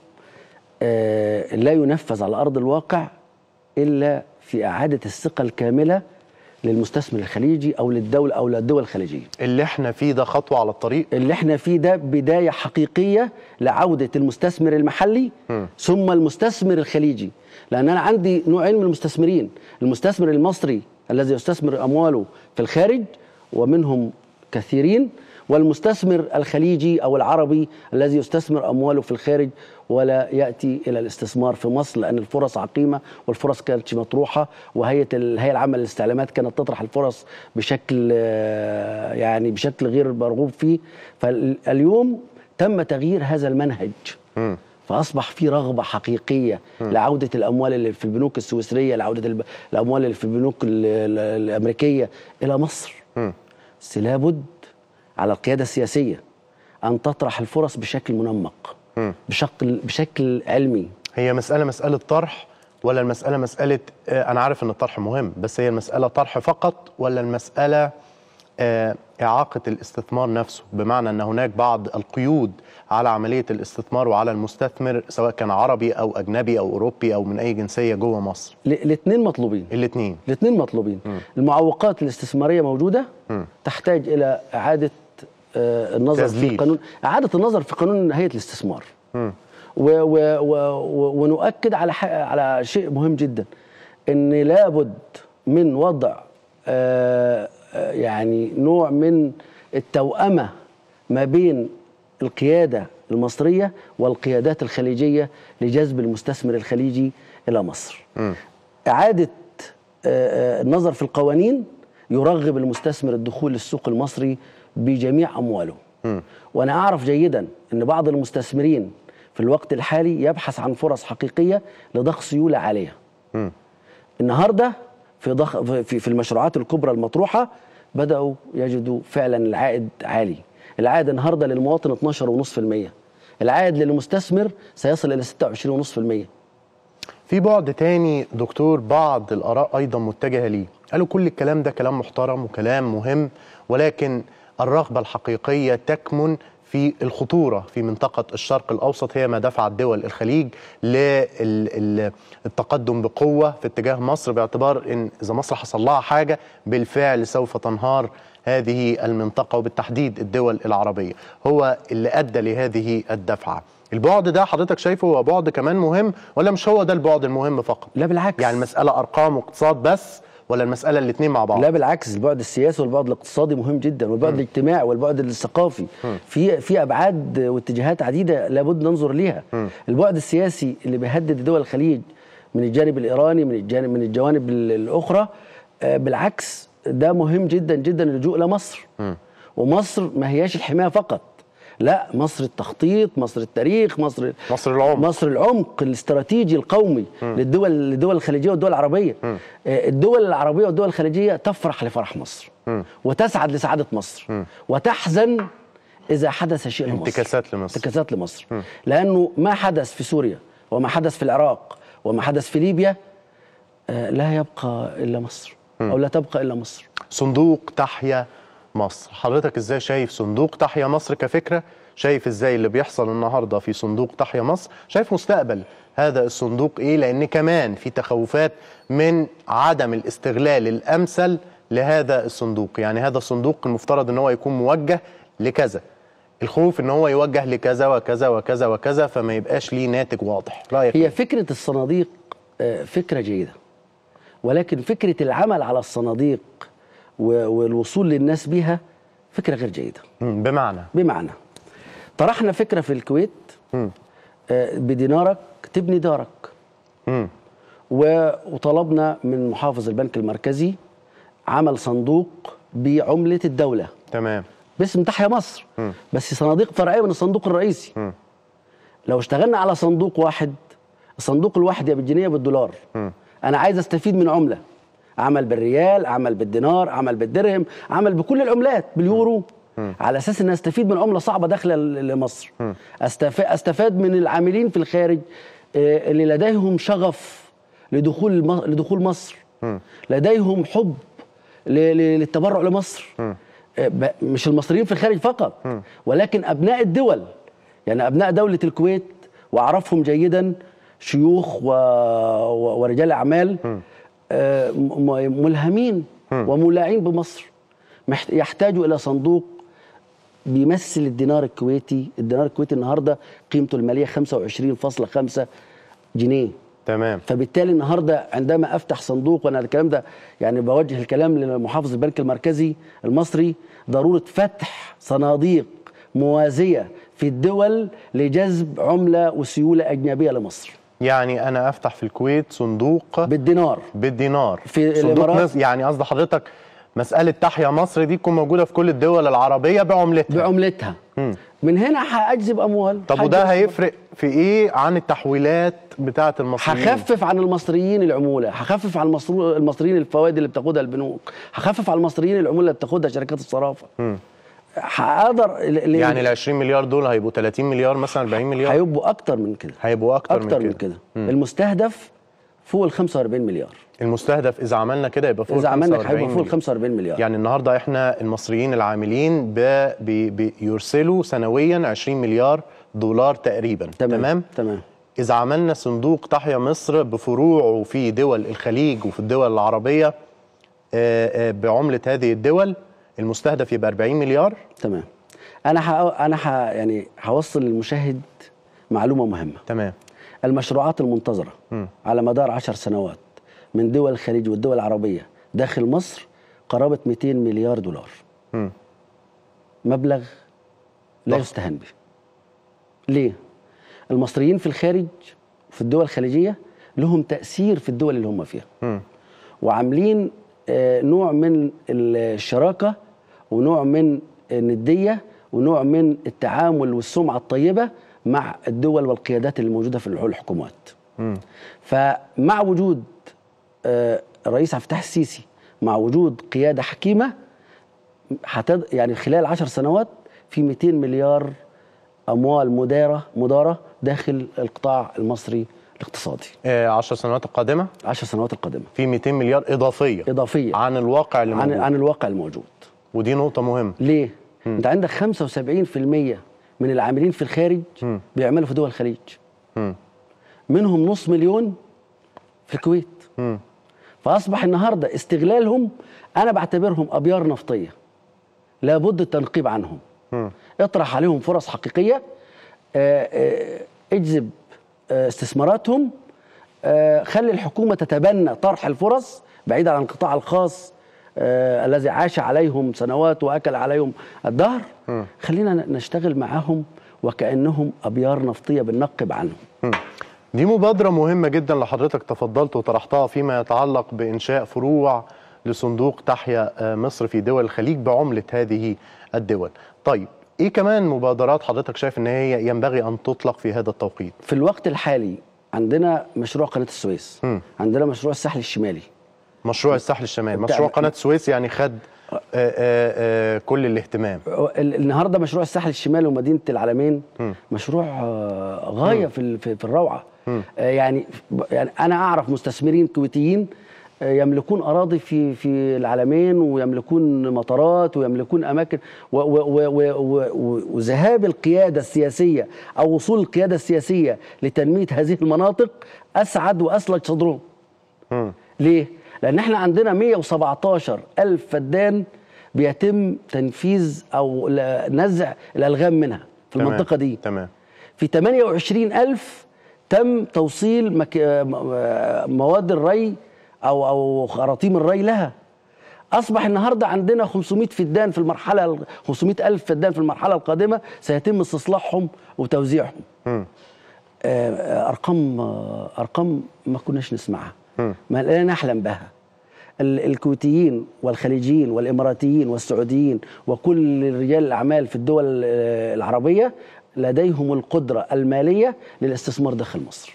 آه، لا ينفذ على ارض الواقع الا في اعاده الثقه الكامله للمستثمر الخليجي او للدوله او للدول الخليجيه. اللي احنا فيه ده خطوه على الطريق؟ اللي احنا فيه ده بدايه حقيقيه لعوده المستثمر المحلي م. ثم المستثمر الخليجي، لان انا عندي نوعين من المستثمرين، المستثمر المصري الذي يستثمر امواله في الخارج ومنهم كثيرين والمستثمر الخليجي او العربي الذي يستثمر امواله في الخارج ولا ياتي الى الاستثمار في مصر لان الفرص عقيمه والفرص كانت مطروحه وهيئه الهيئه العامه للاستعلامات كانت تطرح الفرص بشكل آه، يعني بشكل غير مرغوب فيه فاليوم تم تغيير هذا المنهج فاصبح في رغبه حقيقيه لعوده الاموال اللي في البنوك السويسريه لعوده الاموال اللي في البنوك الامريكيه الى مصر بس لابد على القياده السياسيه ان تطرح الفرص بشكل منمق بشكل بشكل علمي هي مساله مساله طرح ولا المساله مساله آه، انا عارف ان الطرح مهم بس هي المساله طرح فقط ولا المساله آه، اعاقه الاستثمار نفسه بمعنى ان هناك بعض القيود على عمليه الاستثمار وعلى المستثمر سواء كان عربي او اجنبي او اوروبي او من اي جنسيه جوه مصر الاثنين مطلوبين الاثنين الاثنين مطلوبين م. المعوقات الاستثماريه موجوده م. تحتاج الى اعاده آه، النظر تزليل. في قانون اعاده النظر في قانون هيئه الاستثمار و و و و ونؤكد على على شيء مهم جدا ان لابد من وضع آه، آه، يعني نوع من التوأمة ما بين القيادة المصرية والقيادات الخليجية لجذب المستثمر الخليجي إلى مصر م. إعادة النظر في القوانين يرغب المستثمر الدخول للسوق المصري بجميع امواله م. وأنا أعرف جيدا أن بعض المستثمرين في الوقت الحالي يبحث عن فرص حقيقية لضخ سيولة عالية م. النهاردة في, ضخ في, في المشروعات الكبرى المطروحة بدأوا يجدوا فعلا العائد عالي العائد النهاردة للمواطن 12.5% العائد للمستثمر سيصل إلى 26.5% في بعد تاني دكتور بعض الآراء أيضا متجهة ليه قالوا كل الكلام ده كلام محترم وكلام مهم ولكن الرغبة الحقيقية تكمن في الخطورة في منطقة الشرق الأوسط هي ما دفعت دول الخليج للتقدم بقوة في اتجاه مصر باعتبار أن إذا مصر حصل لها حاجة بالفعل سوف تنهار هذه المنطقة وبالتحديد الدول العربية هو اللي أدى لهذه الدفعة البعد ده حضرتك شايفه هو بعد كمان مهم ولا مش هو ده البعد المهم فقط؟ لا بالعكس يعني المسألة أرقام واقتصاد بس ولا المساله الاثنين مع بعض لا بالعكس البعد السياسي والبعد الاقتصادي مهم جدا والبعد م. الاجتماعي والبعد الثقافي في في ابعاد واتجاهات عديده لابد ننظر ليها م. البعد السياسي اللي بيهدد دول الخليج من الجانب الايراني من الجانب من الجوانب الاخرى آه، بالعكس ده مهم جدا جدا اللجوء لمصر م. ومصر ما هياش الحمايه فقط لا مصر التخطيط مصر التاريخ مصر مصر العمق مصر العمق الاستراتيجي القومي م. للدول الدول الخليجيه والدول العربيه م. آه، الدول العربيه والدول الخليجيه تفرح لفرح مصر م. وتسعد لسعاده مصر م. وتحزن اذا حدث شيء لمصر انتكاسات لمصر انتكاسات لمصر م. لانه ما حدث في سوريا وما حدث في العراق وما حدث في ليبيا آه، لا يبقى الا مصر م. او لا تبقى الا مصر صندوق تحيا مصر حضرتك ازاي شايف صندوق تحيا مصر كفكرة شايف ازاي اللي بيحصل النهاردة في صندوق تحيا مصر شايف مستقبل هذا الصندوق ايه لان كمان في تخوفات من عدم الاستغلال الامثل لهذا الصندوق يعني هذا الصندوق المفترض ان هو يكون موجه لكذا الخوف ان هو يوجه لكذا وكذا وكذا وكذا فما يبقاش ليه ناتج واضح رايك هي إيه؟ فكره الصناديق آه، فكره جيده ولكن فكره العمل على الصناديق والوصول للناس بيها فكره غير جيده بمعنى بمعنى طرحنا فكره في الكويت آه، بدينارك تبني دارك وطلبنا من محافظ البنك المركزي عمل صندوق بعمله الدوله تمام باسم تحيا مصر م. بس صناديق فرعيه من الصندوق الرئيسي م. لو اشتغلنا على صندوق واحد الصندوق الواحد يا بالجنيه بالدولار م. انا عايز استفيد من عمله عمل بالريال عمل بالدينار عمل بالدرهم عمل بكل العملات باليورو على اساس ان استفيد من عمله صعبه داخله لمصر استفاد من العاملين في الخارج آه، اللي لديهم شغف لدخول لدخول مصر لديهم حب للتبرع لمصر آه، مش المصريين في الخارج فقط ولكن ابناء الدول يعني ابناء دوله الكويت واعرفهم جيدا شيوخ و... ورجال اعمال آه، ملهمين وملاعين بمصر يحتاجوا الى صندوق بيمثل الدينار الكويتي الدينار الكويتي النهارده قيمته الماليه 25.5 جنيه تمام فبالتالي النهارده عندما افتح صندوق وانا الكلام ده يعني بوجه الكلام لمحافظ البنك المركزي المصري ضروره فتح صناديق موازيه في الدول لجذب عمله وسيوله اجنبيه لمصر يعني انا افتح في الكويت صندوق بالدينار بالدينار في الامارات يعني قصدي حضرتك مساله تحيا مصر دي تكون موجوده في كل الدول العربيه بعملتها بعملتها مم. من هنا هاجذب اموال طب وده هيفرق في ايه عن التحويلات بتاعه المصريين هخفف عن المصريين العموله هخفف عن المصريين الفوائد اللي بتاخدها البنوك هخفف عن المصريين العموله اللي بتاخدها شركات الصرافه مم. هقدر يعني ال 20 مليار دول هيبقوا 30 مليار مثلا 40 مليار هيبقوا اكتر من كده هيبقوا اكتر, أكتر من, كده, من كده. المستهدف فوق ال 45 مليار المستهدف اذا عملنا كده يبقى فوق اذا عملنا هيبقى فوق ال 45 مليار يعني النهارده احنا المصريين العاملين بيرسلوا سنويا 20 مليار دولار تقريبا تمام تمام, تمام. اذا عملنا صندوق تحيا مصر بفروعه في دول الخليج وفي الدول العربيه آه، آه، بعمله هذه الدول المستهدف يبقى 40 مليار تمام انا انا ح... يعني هوصل للمشاهد معلومه مهمه تمام المشروعات المنتظره م. على مدار 10 سنوات من دول الخليج والدول العربيه داخل مصر قرابه 200 مليار دولار م. مبلغ لا يستهان به ليه المصريين في الخارج في الدول الخليجيه لهم تاثير في الدول اللي هم فيها م. وعاملين آه، نوع من الشراكه ونوع من النديه ونوع من التعامل والسمعه الطيبه مع الدول والقيادات اللي موجوده في الحكومات. م. فمع وجود آه، الرئيس عبد الفتاح السيسي مع وجود قياده حكيمه هتد... يعني خلال 10 سنوات في 200 مليار اموال مداره مداره داخل القطاع المصري الاقتصادي 10 آه، سنوات القادمه 10 سنوات القادمه في 200 مليار اضافيه اضافيه عن الواقع اللي عن, موجود. عن الواقع الموجود ودي نقطة مهمة ليه؟ مم. انت عندك 75% من العاملين في الخارج مم. بيعملوا في دول الخليج مم. منهم نص مليون في الكويت مم. فاصبح النهارده استغلالهم انا بعتبرهم ابيار نفطيه لابد التنقيب عنهم مم. اطرح عليهم فرص حقيقيه آه، آه، اجذب آه، استثماراتهم خلي الحكومه تتبنى طرح الفرص بعيدا عن القطاع الخاص آه، الذي عاش عليهم سنوات واكل عليهم الدهر خلينا نشتغل معاهم وكانهم ابيار نفطيه بننقب عنهم دي مبادرة مهمة جدا لحضرتك تفضلت وطرحتها فيما يتعلق بإنشاء فروع لصندوق تحيا آه، مصر في دول الخليج بعملة هذه الدول طيب إيه كمان مبادرات حضرتك شايف أن هي ينبغي أن تطلق في هذا التوقيت؟ في الوقت الحالي عندنا مشروع قناة السويس م. عندنا مشروع الساحل الشمالي مشروع الساحل الشمالي مشروع قناه السويس يعني خد آآ آه، آآ آه، آه، كل الاهتمام النهارده مشروع الساحل الشمالي ومدينه العلمين مشروع غايه في في الروعه يعني يعني انا اعرف مستثمرين كويتيين يملكون اراضي في في العلمين ويملكون مطارات ويملكون اماكن وذهاب القياده السياسيه او وصول القياده السياسيه لتنميه هذه المناطق اسعد واسلج صدرهم. ليه؟ لان احنا عندنا 117 الف فدان بيتم تنفيذ او نزع الالغام منها في تمام. المنطقه دي تمام في 28 الف تم توصيل مك... آه، آه، مواد الري او او خراطيم الري لها اصبح النهارده عندنا 500 فدان في المرحله 500 الف فدان في المرحله القادمه سيتم استصلاحهم وتوزيعهم م. آه، ارقام ارقام ما كناش نسمعها ما لا نحلم بها الكويتيين والخليجيين والاماراتيين والسعوديين وكل رجال الاعمال في الدول العربيه لديهم القدره الماليه للاستثمار داخل مصر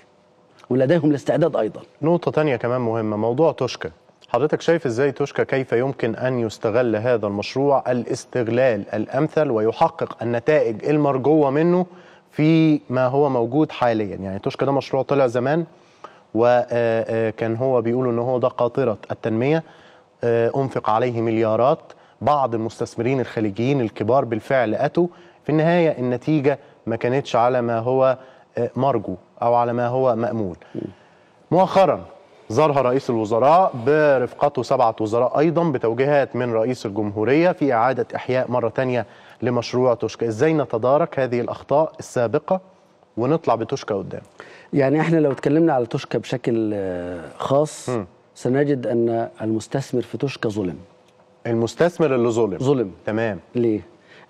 ولديهم الاستعداد ايضا نقطه تانية كمان مهمه موضوع توشكا حضرتك شايف ازاي توشكا كيف يمكن ان يستغل هذا المشروع الاستغلال الامثل ويحقق النتائج المرجوه منه في ما هو موجود حاليا يعني توشكا ده مشروع طلع زمان وكان آه، آه، هو بيقول ان هو ده قاطره التنميه آه، انفق عليه مليارات بعض المستثمرين الخليجيين الكبار بالفعل اتوا في النهايه النتيجه ما كانتش على ما هو مرجو او على ما هو مامول مؤخرا زارها رئيس الوزراء برفقته سبعة وزراء أيضا بتوجيهات من رئيس الجمهورية في إعادة إحياء مرة تانية لمشروع توشكا إزاي نتدارك هذه الأخطاء السابقة ونطلع بتوشكا قدام يعني احنا لو اتكلمنا على توشكا بشكل آه، خاص م. سنجد ان المستثمر في توشكا ظلم المستثمر اللي ظلم ظلم تمام ليه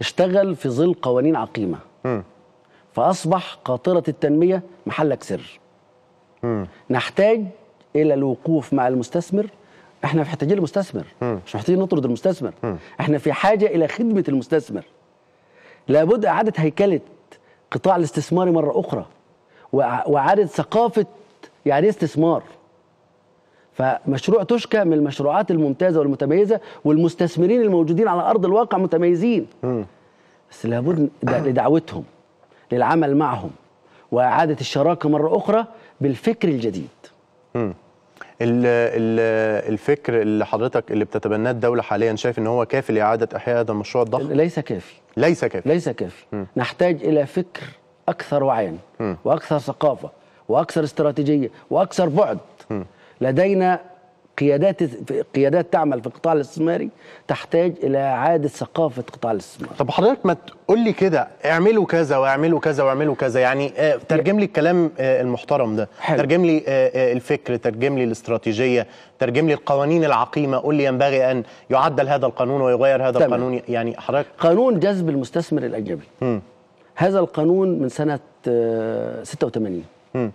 اشتغل في ظل قوانين عقيمه م. فاصبح قاطره التنميه محلك سر م. نحتاج الى الوقوف مع المستثمر احنا محتاجين المستثمر م. مش محتاجين نطرد المستثمر م. احنا في حاجه الى خدمه المستثمر لابد اعاده هيكله القطاع الاستثماري مرة أخرى وإعادة ثقافة يعني إيه استثمار فمشروع تشكى من المشروعات الممتازة والمتميزة والمستثمرين الموجودين على أرض الواقع متميزين م. بس لابد لدعوتهم للعمل معهم وإعادة الشراكة مرة أخرى بالفكر الجديد م. الفكر اللي حضرتك اللي بتتبناه الدوله حاليا شايف ان هو كافي لاعاده احياء هذا المشروع الضخم ليس كافي ليس كافي ليس كافي م. نحتاج الى فكر اكثر وعيا واكثر ثقافه واكثر استراتيجيه واكثر بعد م. لدينا قيادات قيادات تعمل في القطاع الاستثماري تحتاج الى اعاده ثقافه قطاع الاستثمار. طب حضرتك ما تقول لي كده اعملوا كذا واعملوا كذا واعملوا كذا يعني آه، ترجم لي الكلام آه، المحترم ده، حلو. ترجم لي آه، الفكر، ترجم لي الاستراتيجيه، ترجم لي القوانين العقيمه، قول لي ينبغي ان يعدل هذا القانون ويغير هذا تمام. القانون يعني حضرتك قانون جذب المستثمر الاجنبي. هذا القانون من سنه 86. م.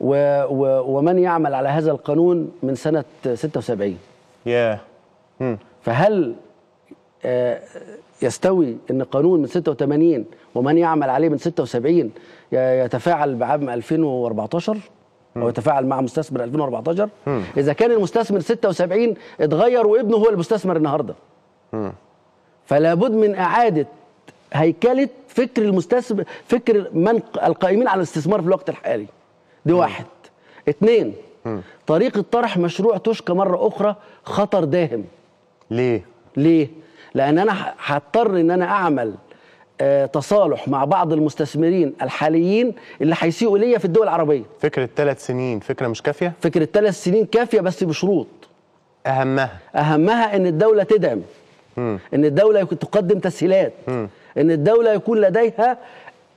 و و ومن يعمل على هذا القانون من سنة 76 ياه yeah. hmm. فهل آه، يستوي ان قانون من 86 ومن يعمل عليه من 76 يتفاعل بعام 2014 hmm. او يتفاعل مع مستثمر 2014 hmm. اذا كان المستثمر 76 اتغير وابنه هو المستثمر النهارده hmm. فلا بد من اعاده هيكله فكر المستثمر فكر من القائمين على الاستثمار في الوقت الحالي دي واحد اتنين طريقة طرح مشروع توشكا مرة أخرى خطر داهم ليه؟ ليه؟ لأن أنا هضطر إن أنا أعمل آه، تصالح مع بعض المستثمرين الحاليين اللي هيسيئوا ليا في الدول العربية فكرة ثلاث سنين فكرة مش كافية؟ فكرة ثلاث سنين كافية بس بشروط أهمها أهمها إن الدولة تدعم إن الدولة تقدم تسهيلات إن الدولة يكون لديها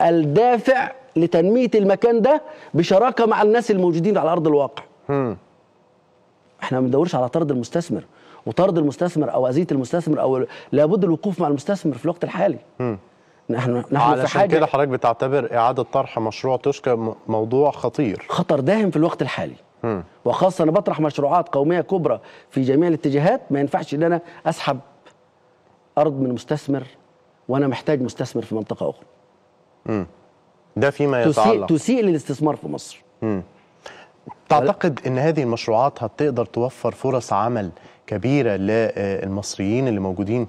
الدافع لتنميه المكان ده بشراكه مع الناس الموجودين على ارض الواقع م. احنا ما بندورش على طرد المستثمر وطرد المستثمر او اذيه المستثمر او لابد الوقوف مع المستثمر في الوقت الحالي م. نحن نحن علشان في حاجة كده حضرتك بتعتبر اعاده طرح مشروع توشكا موضوع خطير خطر داهم في الوقت الحالي م. وخاصه انا بطرح مشروعات قوميه كبرى في جميع الاتجاهات ما ينفعش ان انا اسحب ارض من مستثمر وانا محتاج مستثمر في منطقه اخرى م. ده فيما يتعلق تسيء للاستثمار في مصر مم. تعتقد ان هذه المشروعات هتقدر توفر فرص عمل كبيره للمصريين اللي موجودين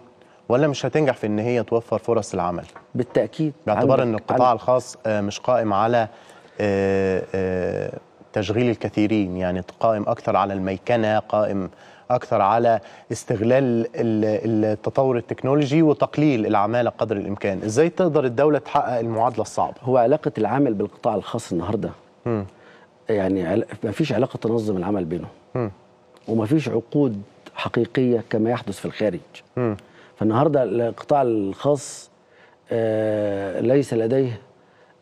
ولا مش هتنجح في ان هي توفر فرص العمل بالتاكيد باعتبار ان القطاع عندك. الخاص آه، مش قائم على آه، آه، تشغيل الكثيرين يعني قائم اكثر على الميكنه قائم اكثر على استغلال التطور التكنولوجي وتقليل العماله قدر الامكان ازاي تقدر الدوله تحقق المعادله الصعبه هو علاقه العامل بالقطاع الخاص النهارده م. يعني ما فيش علاقه تنظم العمل م. وما فيش عقود حقيقيه كما يحدث في الخارج فالنهارده القطاع الخاص آه، ليس لديه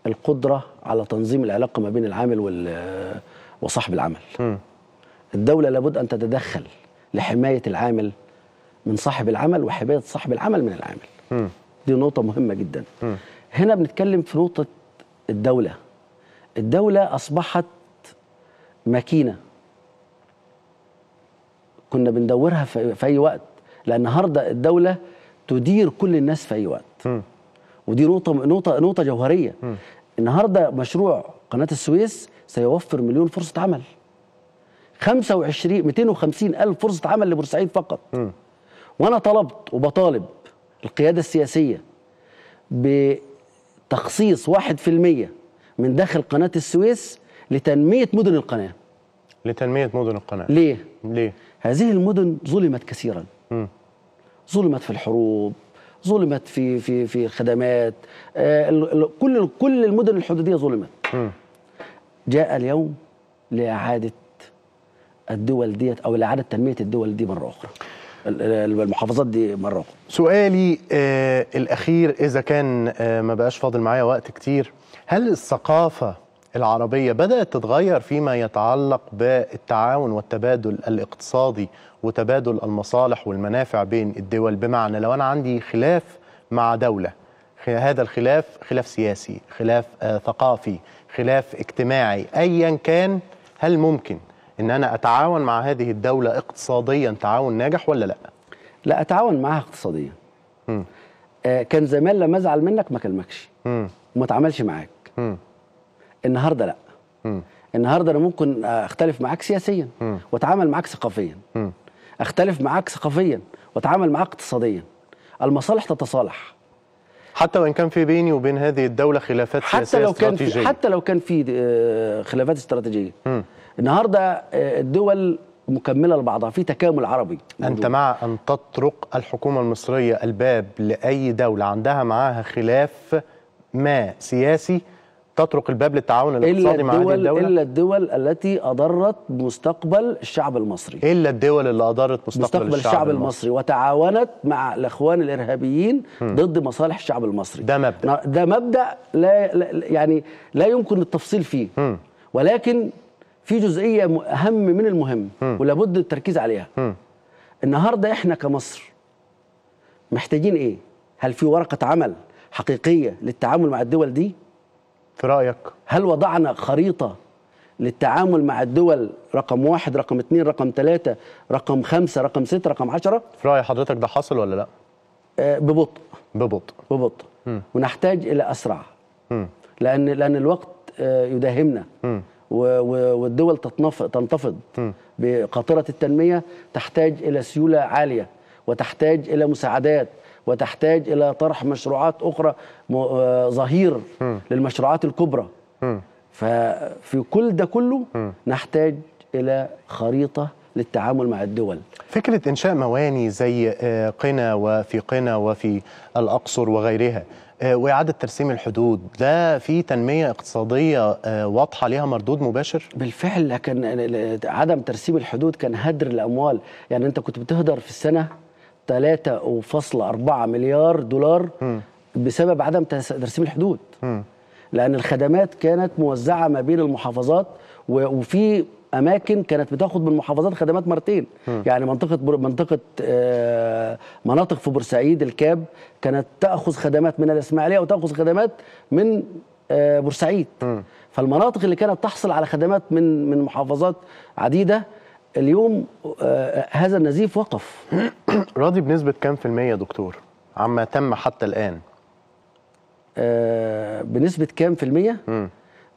القدره على تنظيم العلاقه ما بين العامل وصاحب العمل م. الدوله لابد ان تتدخل لحمايه العامل من صاحب العمل وحمايه صاحب العمل من العامل. م. دي نقطه مهمه جدا. م. هنا بنتكلم في نقطه الدوله. الدوله اصبحت ماكينه كنا بندورها في اي وقت لان النهارده الدوله تدير كل الناس في اي وقت م. ودي نقطه نقطه نقطه جوهريه م. النهارده مشروع قناه السويس سيوفر مليون فرصه عمل 25 250 الف فرصه عمل لبورسعيد فقط م. وانا طلبت وبطالب القياده السياسيه بتخصيص 1% من دخل قناه السويس لتنميه مدن القناه لتنميه مدن القناه ليه ليه هذه المدن ظلمت كثيرا م. ظلمت في الحروب ظلمت في في في الخدمات آه كل كل المدن الحدوديه ظلمت م. جاء اليوم لاعاده الدول ديت او لاعاده تنميه الدول دي مره اخرى المحافظات دي مره اخرى سؤالي آه الاخير اذا كان آه ما بقاش فاضل معايا وقت كتير هل الثقافه العربيه بدات تتغير فيما يتعلق بالتعاون والتبادل الاقتصادي وتبادل المصالح والمنافع بين الدول بمعنى لو انا عندي خلاف مع دوله هذا الخلاف خلاف سياسي خلاف آه ثقافي خلاف اجتماعي ايا كان هل ممكن ان انا اتعاون مع هذه الدوله اقتصاديا تعاون ناجح ولا لا لا اتعاون معاها اقتصاديا آه كان زمان لما ازعل منك ما اكلمكش وما اتعاملش معاك م. النهارده لا م. النهارده انا ممكن آه، اختلف معاك سياسيا واتعامل معاك ثقافيا اختلف معاك ثقافيا واتعامل معاك اقتصاديا المصالح تتصالح حتى وان كان في بيني وبين هذه الدوله خلافات حتى سياسيه لو كان استراتيجيه حتى لو كان في آه، خلافات استراتيجيه م. النهارده آه، الدول مكمله لبعضها في تكامل عربي موجود. انت مع ان تطرق الحكومه المصريه الباب لاي دوله عندها معاها خلاف ما سياسي تطرق الباب للتعاون الاقتصادي مع هذه الدولة إلا الدول التي أضرت مستقبل الشعب المصري إلا الدول اللي أضرت مستقبل, مستقبل الشعب, الشعب المصري. المصري وتعاونت مع الإخوان الإرهابيين م. ضد مصالح الشعب المصري ده مبدأ ده مبدأ لا, يعني لا يمكن التفصيل فيه م. ولكن في جزئيه اهم من المهم ولابد التركيز عليها م. النهارده احنا كمصر محتاجين ايه هل في ورقه عمل حقيقيه للتعامل مع الدول دي في رايك هل وضعنا خريطه للتعامل مع الدول رقم واحد رقم اثنين رقم ثلاثة رقم خمسة رقم ستة رقم عشرة في رأي حضرتك ده حصل ولا لا؟ آه ببطء ببطء ببطء ونحتاج إلى أسرع م. لأن لأن الوقت آه يداهمنا م. والدول تنتفض بقاطرة التنمية تحتاج إلى سيولة عالية وتحتاج إلى مساعدات وتحتاج إلى طرح مشروعات أخرى آه، ظهير للمشروعات الكبرى ففي كل ده كله نحتاج إلى خريطة للتعامل مع الدول فكرة إنشاء مواني زي آه، قنا وفي قنا وفي الأقصر وغيرها آه، واعاده ترسيم الحدود ده في تنميه اقتصاديه آه، واضحه ليها مردود مباشر بالفعل لكن عدم ترسيم الحدود كان هدر الاموال يعني انت كنت بتهدر في السنه 3.4 مليار دولار م. بسبب عدم ترسيم الحدود م. لان الخدمات كانت موزعه ما بين المحافظات وفي اماكن كانت بتاخد من محافظات خدمات مرتين م. يعني منطقه بر... منطقه آه مناطق في بورسعيد الكاب كانت تاخذ خدمات من الاسماعيليه وتاخذ خدمات من آه بورسعيد م. فالمناطق اللي كانت تحصل على خدمات من من محافظات عديده اليوم آه هذا النزيف وقف راضي بنسبه كام في الميه يا دكتور عما تم حتى الان آه بنسبه كام في الميه؟ م.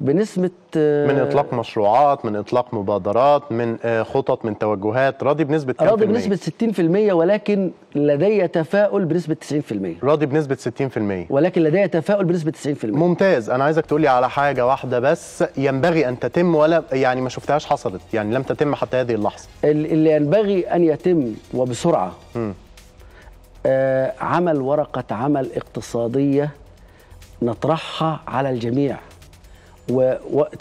بنسبة آه، من إطلاق مشروعات من إطلاق مبادرات من آه، خطط من توجهات راضي بنسبة كام راضي بنسبة 60% ولكن لدي تفاؤل بنسبة 90% راضي بنسبة 60% ولكن لدي تفاؤل بنسبة 90% ممتاز أنا عايزك تقولي على حاجة واحدة بس ينبغي أن تتم ولا يعني ما شفتهاش حصلت يعني لم تتم حتى هذه اللحظة اللي ينبغي أن يتم وبسرعة آه عمل ورقة عمل اقتصادية نطرحها على الجميع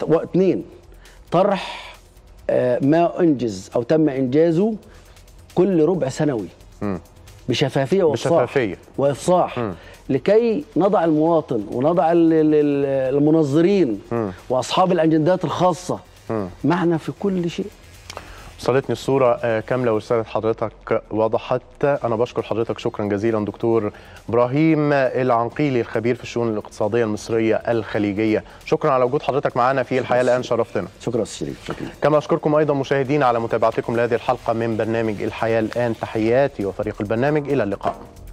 واثنين طرح آه، ما انجز او تم انجازه كل ربع سنوي بشفافيه وافصاح بشفافيه وافصاح لكي نضع المواطن ونضع المنظرين واصحاب الاجندات الخاصه معنا في كل شيء وصلتني الصورة آه، كاملة ورسالة حضرتك وضحت أنا بشكر حضرتك شكرا جزيلا دكتور إبراهيم العنقيلي الخبير في الشؤون الاقتصادية المصرية الخليجية شكرا على وجود حضرتك معنا في الحياة الآن شرفتنا شكرا شريف شكرا كما أشكركم أيضا مشاهدين على متابعتكم لهذه الحلقة من برنامج الحياة الآن تحياتي وفريق البرنامج إلى اللقاء